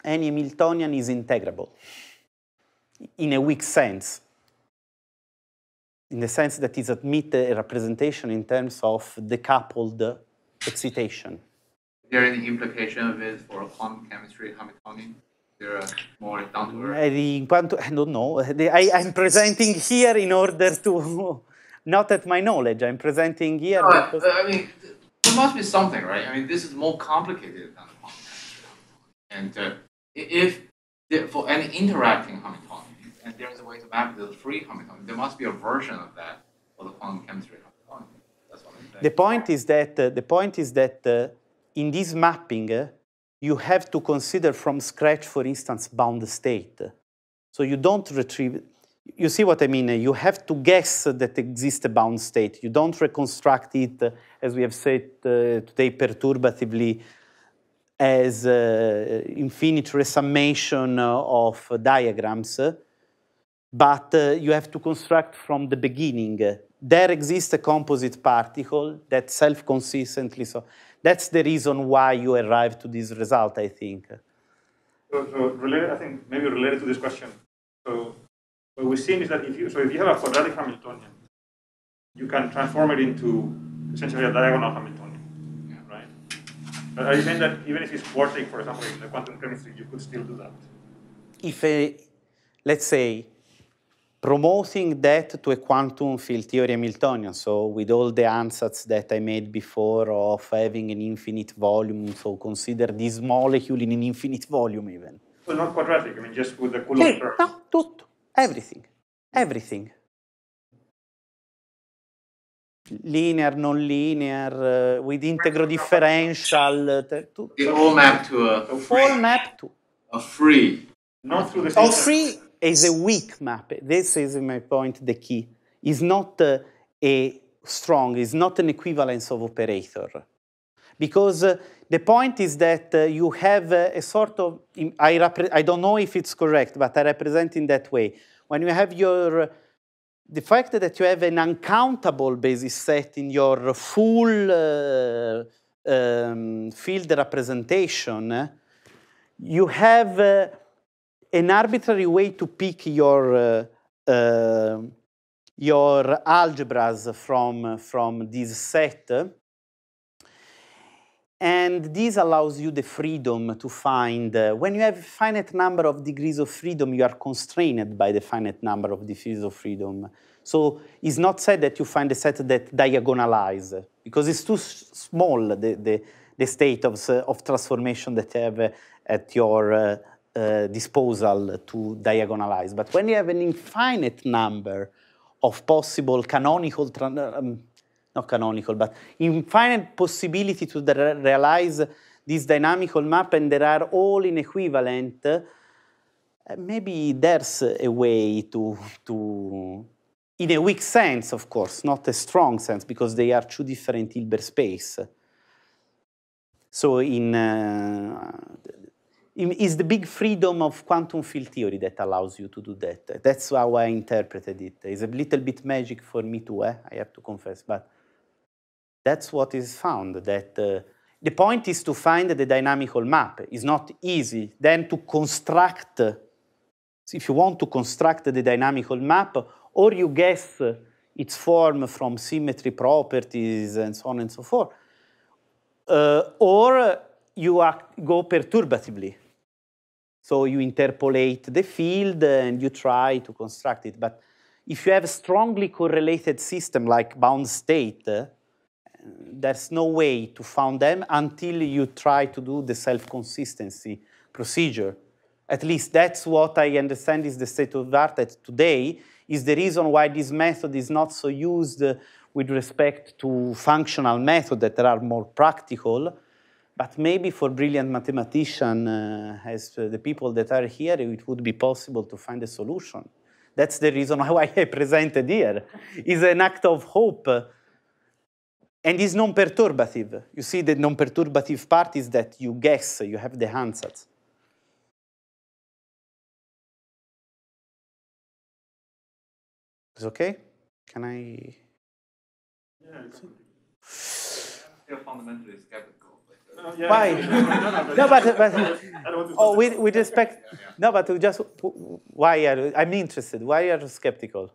any Hamiltonian is integrable in a weak sense in the sense that is admit a representation in terms of decoupled excitation. Is there any implication of it for quantum chemistry, Hamiltonian? There are more down to earth? I don't know. I, am presenting here in order to, not at my knowledge, I'm presenting here. No, because... I mean, there must be something, right? I mean, this is more complicated than quantum chemistry. And uh, if, for any interacting Hamiltonian, and there is a way to map the free Hamiltonian. There must be a version of that for the quantum chemistry That's what I'm saying. The point is that uh, the point is that uh, in this mapping, uh, you have to consider from scratch, for instance, bound state. So you don't retrieve. You see what I mean? You have to guess that exists a bound state. You don't reconstruct it, uh, as we have said uh, today, perturbatively as uh, infinite resummation of diagrams, but uh, you have to construct from the beginning. There exists a composite particle that self-consistently, so that's the reason why you arrive to this result, I think. So, so related, I think maybe related to this question. So what we've seen is that if you, so if you have a quadratic Hamiltonian, you can transform it into essentially a diagonal Hamiltonian, right? But are you saying that even if it's quartic, for example, in the quantum chemistry, you could still do that? If a, let's say, promoting that to a quantum field theory Hamiltonian. So with all the answers that I made before of having an infinite volume, so consider this molecule in an infinite volume even. Well, not quadratic, I mean just with the Coulomb sì, term. No, tutto, everything, everything. Linear, non linear, uh, eh, with integral differential. They all map to a, a free. All map to. A free. Not through the oh, system. Oh, free is a weak map. This is my point, the key. Is not uh, a strong, is not an equivalence of operator. Because uh, the point is that uh, you have uh, a sort of, I, I don't know if it's correct, but I represent in that way. When you have your, uh, the fact that you have an uncountable basis set in your full uh, um, field representation, you have an arbitrary way to pick your uh, uh, your algebras from, from this set. And this allows you the freedom to find, uh, when you have a finite number of degrees of freedom, you are constrained by the finite number of degrees of freedom. So it's not said that you find a set that diagonalize, because it's too small, the, the, the state of, of transformation that you have uh, at your uh, uh, disposal to diagonalize. But when you have an infinite number of possible canonical, um, not canonical, but infinite possibility to realize this dynamical map and they are all inequivalent, uh, maybe there's a way to, to, in a weak sense, of course, not a strong sense, because they are two different Hilbert space. So in uh, it's the big freedom of quantum field theory that allows you to do that. That's how I interpreted it. It's a little bit magic for me too, eh? I have to confess, but that's what is found. That uh, the point is to find the dynamical map. It's not easy. Then to construct, if you want to construct the dynamical map, or you guess its form from symmetry properties and so on and so forth, uh, or you go perturbatively. So you interpolate the field and you try to construct it. But if you have a strongly correlated system like bound state, eh, there's no way to found them until you try to do the self-consistency procedure. At least that's what I understand is the state of art at today, is the reason why this method is not so used eh, with respect to functional method that are more practical, but maybe for brilliant mathematician, uh, as uh, the people that are here, it would be possible to find a solution. That's the reason why I presented here. is an act of hope uh, and it's non-perturbative. You see, the non-perturbative part is that you guess, you have the answers. okay? Can I? Yeah. fundamentally fundamentalist yeah, Why? no, but, but oh, we, with respect, yeah, yeah. no, but we just why are I'm interested. Why are you skeptical?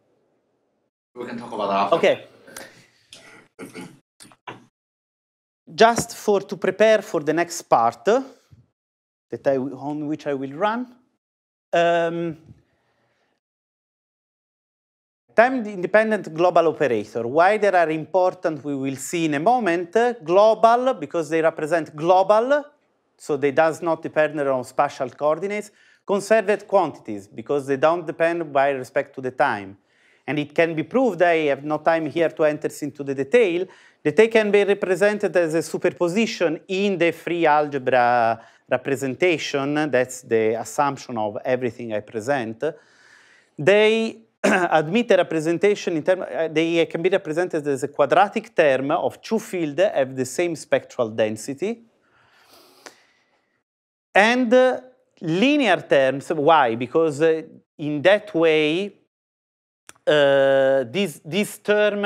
We can talk about that. Okay. just for to prepare for the next part that I, on which I will run. Um, time independent global operator. Why they are important, we will see in a moment. Global, because they represent global, so they does not depend on spatial coordinates. Conserved quantities, because they don't depend by respect to the time. And it can be proved, I have no time here to enter into the detail, that they can be represented as a superposition in the free algebra representation. That's the assumption of everything I present. They admit the representation in term, uh, they can be represented as a quadratic term of two fields have the same spectral density. And uh, linear terms, why? Because uh, in that way, this, this term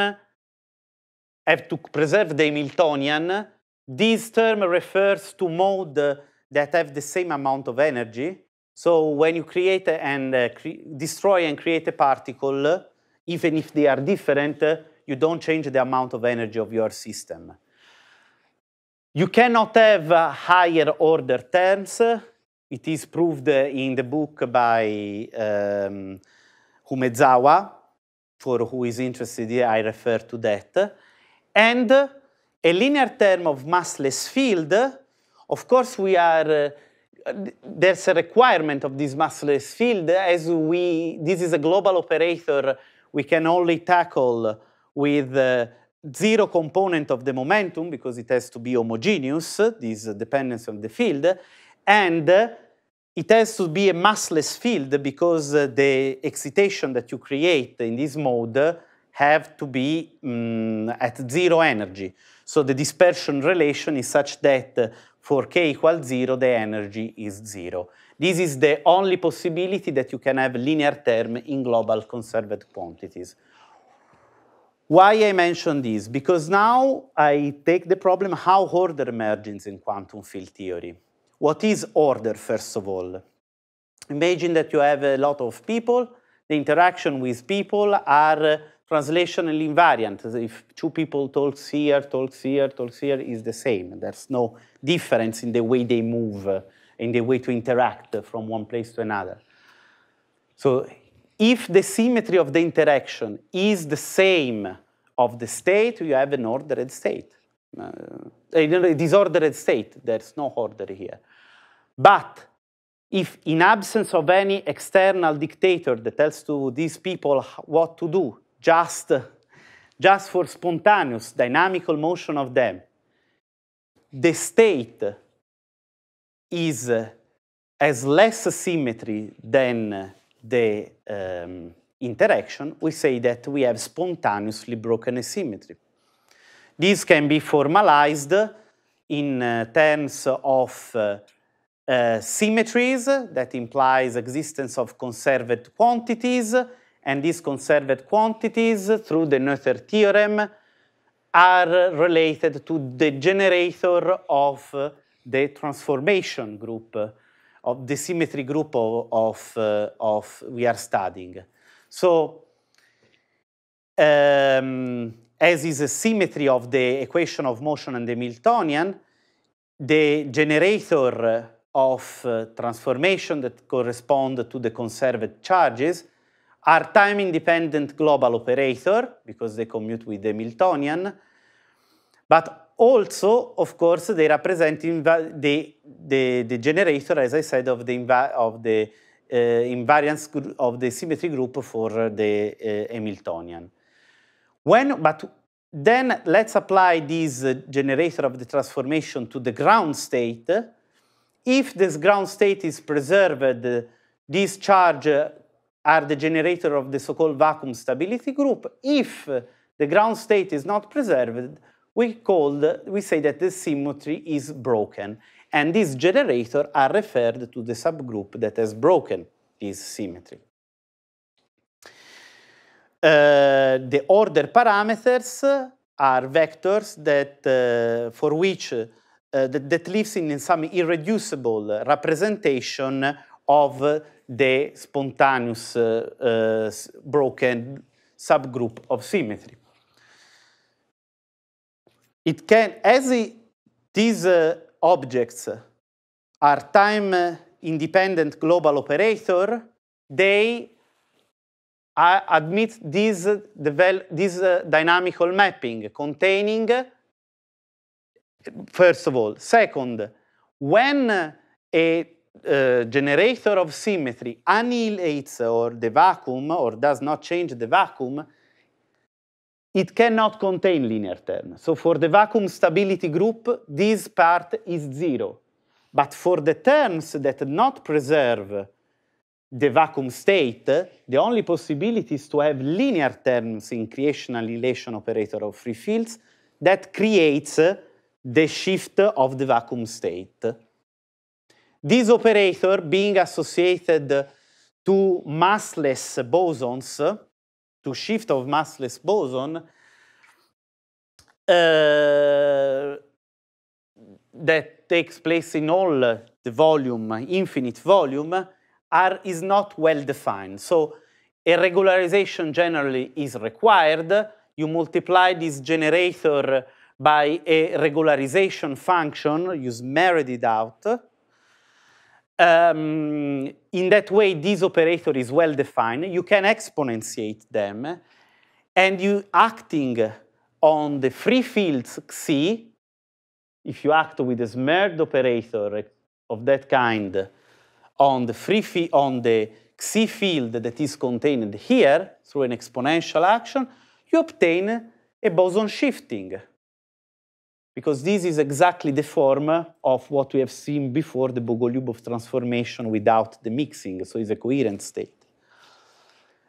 have to preserve the Hamiltonian. This term refers to mode that have the same amount of energy. So when you create and uh, cre destroy and create a particle, even if they are different, uh, you don't change the amount of energy of your system. You cannot have uh, higher order terms. It is proved in the book by um, Humezawa. For who is interested, I refer to that. And a linear term of massless field, of course, we are uh, there's a requirement of this massless field as we, this is a global operator we can only tackle with uh, zero component of the momentum because it has to be homogeneous, this dependence on the field, and uh, it has to be a massless field because uh, the excitation that you create in this mode have to be um, at zero energy. So the dispersion relation is such that for k equals 0, the energy is 0. This is the only possibility that you can have linear term in global conserved quantities. Why I mention this? Because now I take the problem how order merges in quantum field theory. What is order, first of all? Imagine that you have a lot of people. The interaction with people are translationally invariant. If two people talks here, talks here, talks here, is the same. There's no difference in the way they move, uh, in the way to interact from one place to another. So if the symmetry of the interaction is the same of the state, you have an ordered state. Uh, a disordered state, there's no order here. But if in absence of any external dictator that tells to these people what to do, just, just for spontaneous dynamical motion of them, the state is uh, has less symmetry than uh, the um, interaction, we say that we have spontaneously broken asymmetry. This can be formalized in uh, terms of uh, uh, symmetries, that implies existence of conserved quantities, and these conserved quantities through the Noether theorem are related to the generator of the transformation group, of the symmetry group of, of, uh, of we are studying. So um, as is a symmetry of the equation of motion and the Hamiltonian, the generator of uh, transformation that correspond to the conserved charges are time-independent global operator, because they commute with the Hamiltonian, but also, of course, they represent the, the, the, generator, as I said, of the, of the uh, invariance of the symmetry group for the uh, Hamiltonian. When, but then let's apply this uh, generator of the transformation to the ground state. If this ground state is preserved, this charge are the generator of the so-called vacuum stability group. If the ground state is not preserved, we, call we say that the symmetry is broken. And these generators are referred to the subgroup that has broken this symmetry. Uh, the order parameters are vectors that, uh, for which uh, that, that, lives in some irreducible representation of the spontaneous uh, uh, broken subgroup of symmetry. It can, as it, these uh, objects are time uh, independent global operator, they uh, admit this, this dynamical mapping containing, first of all. Second, when a uh, generator of symmetry annihilates or the vacuum or does not change the vacuum, it cannot contain linear terms. So for the vacuum stability group, this part is zero. But for the terms that not preserve the vacuum state, the only possibility is to have linear terms in creation annihilation operator of free fields that creates the shift of the vacuum state. This operator being associated to massless bosons, to shift of massless boson, uh, that takes place in all the volume, infinite volume, are, is not well defined. So a regularization generally is required. You multiply this generator by a regularization function, you smear it out, um, in that way, this operator is well defined. You can exponentiate them. And you acting on the free fields C, if you act with a smeared operator of that kind on the free on the Xi field that is contained here through an exponential action, you obtain a boson shifting because this is exactly the form of what we have seen before the Bogoliubov transformation without the mixing, so it's a coherent state.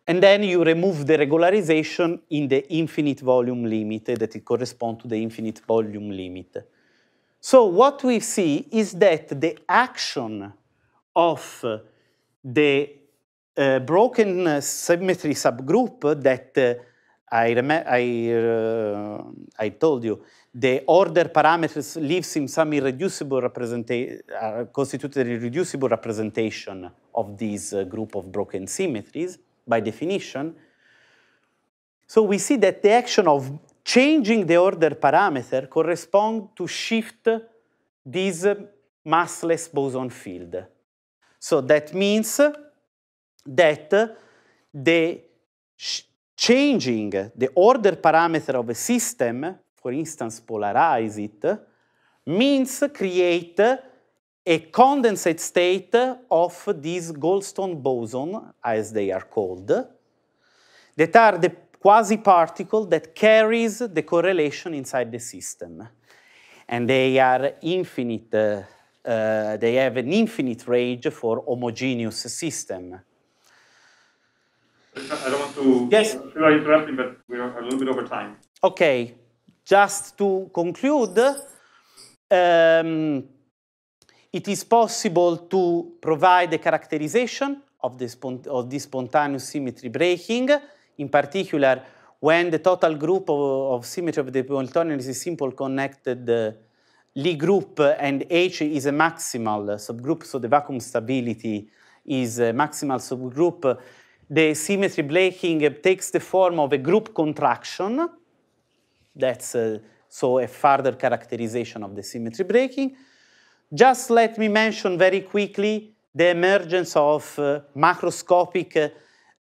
And then you remove the regularization in the infinite volume limit that it corresponds to the infinite volume limit. So what we see is that the action of the uh, broken uh, symmetry subgroup that uh, I, I, uh, I told you the order parameters leaves him some irreducible representation, uh, constituted irreducible representation of this uh, group of broken symmetries by definition. So we see that the action of changing the order parameter correspond to shift this uh, massless boson field. So that means that the changing the order parameter of a system for instance, polarize it, means create a condensate state of these Goldstone boson, as they are called, that are the quasi-particle that carries the correlation inside the system. And they are infinite, uh, uh, they have an infinite range for homogeneous system. I don't want to yes. interrupt you, but we are a little bit over time. Okay. Just to conclude, um, it is possible to provide a characterization of, of this spontaneous symmetry breaking, in particular when the total group of, of symmetry of the Hamiltonian is a simple connected uh, Lie group and H is a maximal subgroup, so the vacuum stability is a maximal subgroup. The symmetry breaking takes the form of a group contraction, that's uh, so a further characterization of the symmetry breaking. Just let me mention very quickly the emergence of uh, macroscopic uh,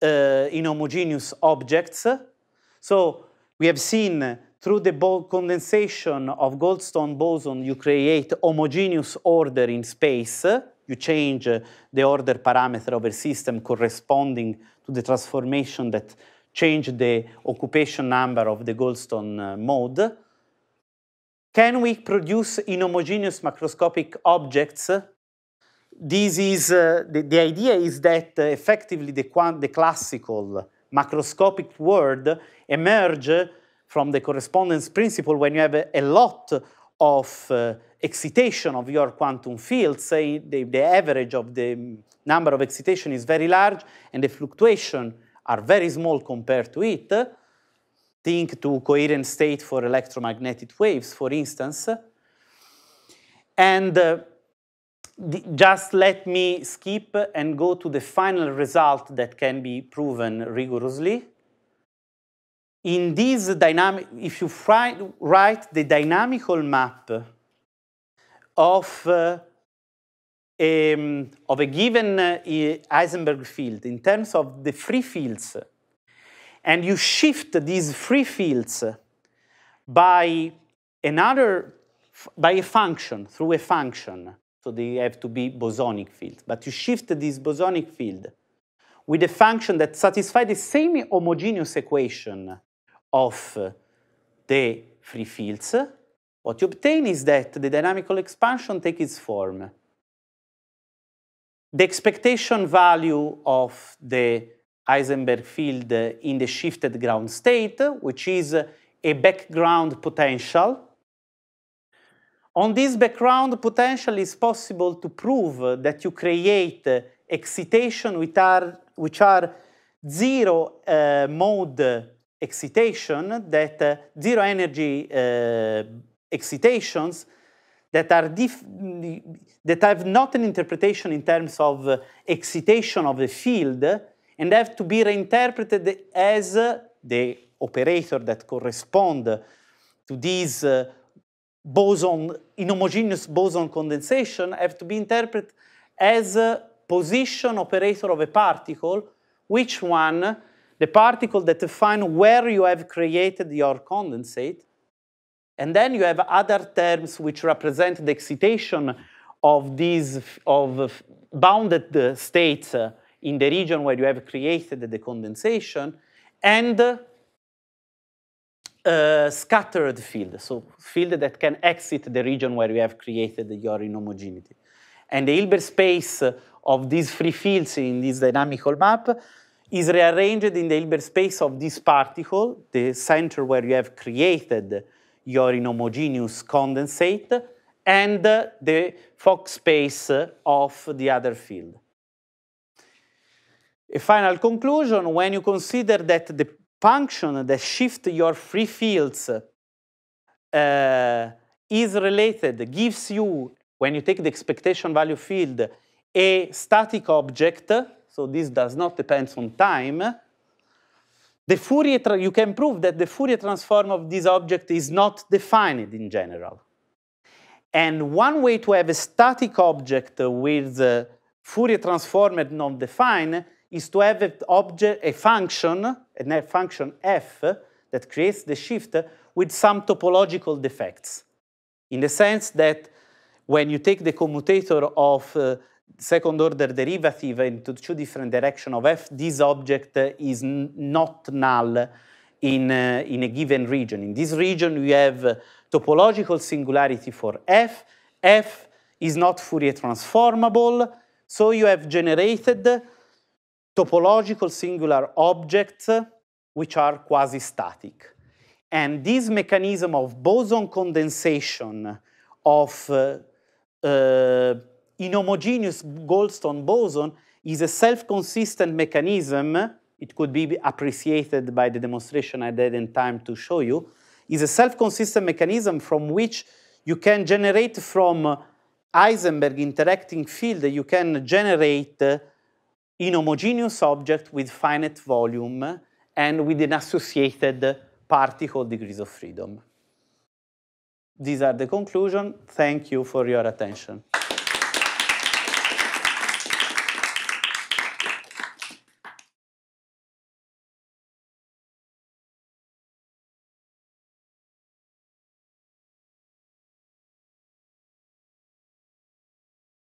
uh inhomogeneous objects. So we have seen through the condensation of Goldstone boson, you create homogeneous order in space. You change the order parameter of a system corresponding to the transformation that change the occupation number of the Goldstone uh, mode. Can we produce inhomogeneous macroscopic objects? This is, uh, the, the, idea is that uh, effectively the, the, classical macroscopic world emerge from the correspondence principle when you have a, a lot of uh, excitation of your quantum field, say the, the average of the mm, number of excitation is very large and the fluctuation are very small compared to it. Think to coherent state for electromagnetic waves, for instance. And uh, just let me skip and go to the final result that can be proven rigorously. In this dynamic, if you write the dynamical map of uh, um, of a given uh, Heisenberg field in terms of the free fields, and you shift these free fields by another, by a function, through a function, so they have to be bosonic fields, but you shift this bosonic field with a function that satisfies the same homogeneous equation of uh, the free fields, what you obtain is that the dynamical expansion takes its form. The expectation value of the Heisenberg field in the shifted ground state, which is a background potential. On this background potential, it's possible to prove that you create excitation which are, which are zero uh, mode excitation, that uh, zero energy uh, excitations that, are that have not an interpretation in terms of uh, excitation of the field and have to be reinterpreted as uh, the operator that correspond to this uh, boson, inhomogeneous boson condensation have to be interpreted as a position operator of a particle, which one, the particle that define where you have created your condensate, and then you have other terms which represent the excitation of these of bounded states in the region where you have created the condensation and a uh, scattered field, so field that can exit the region where you have created your inhomogeneity. And the Hilbert space of these free fields in this dynamical map is rearranged in the Hilbert space of this particle, the center where you have created your inhomogeneous condensate and the Fock space of the other field. A final conclusion, when you consider that the function that shifts your free fields uh, is related, gives you, when you take the expectation value field, a static object, so this does not depend on time, the Fourier you can prove that the Fourier transform of this object is not defined in general. And one way to have a static object with the Fourier transform and not defined is to have an object, a function, a function f that creates the shift with some topological defects. In the sense that when you take the commutator of uh, second order derivative into two different direction of f, this object is not null in, uh, in a given region. In this region, we have topological singularity for f. f is not Fourier transformable, so you have generated topological singular objects which are quasi-static. And this mechanism of boson condensation of uh, uh, inhomogeneous Goldstone boson is a self-consistent mechanism. It could be appreciated by the demonstration I did in time to show you. Is a self-consistent mechanism from which you can generate from Heisenberg interacting field, you can generate inhomogeneous object with finite volume and with an associated particle degrees of freedom. These are the conclusion. Thank you for your attention.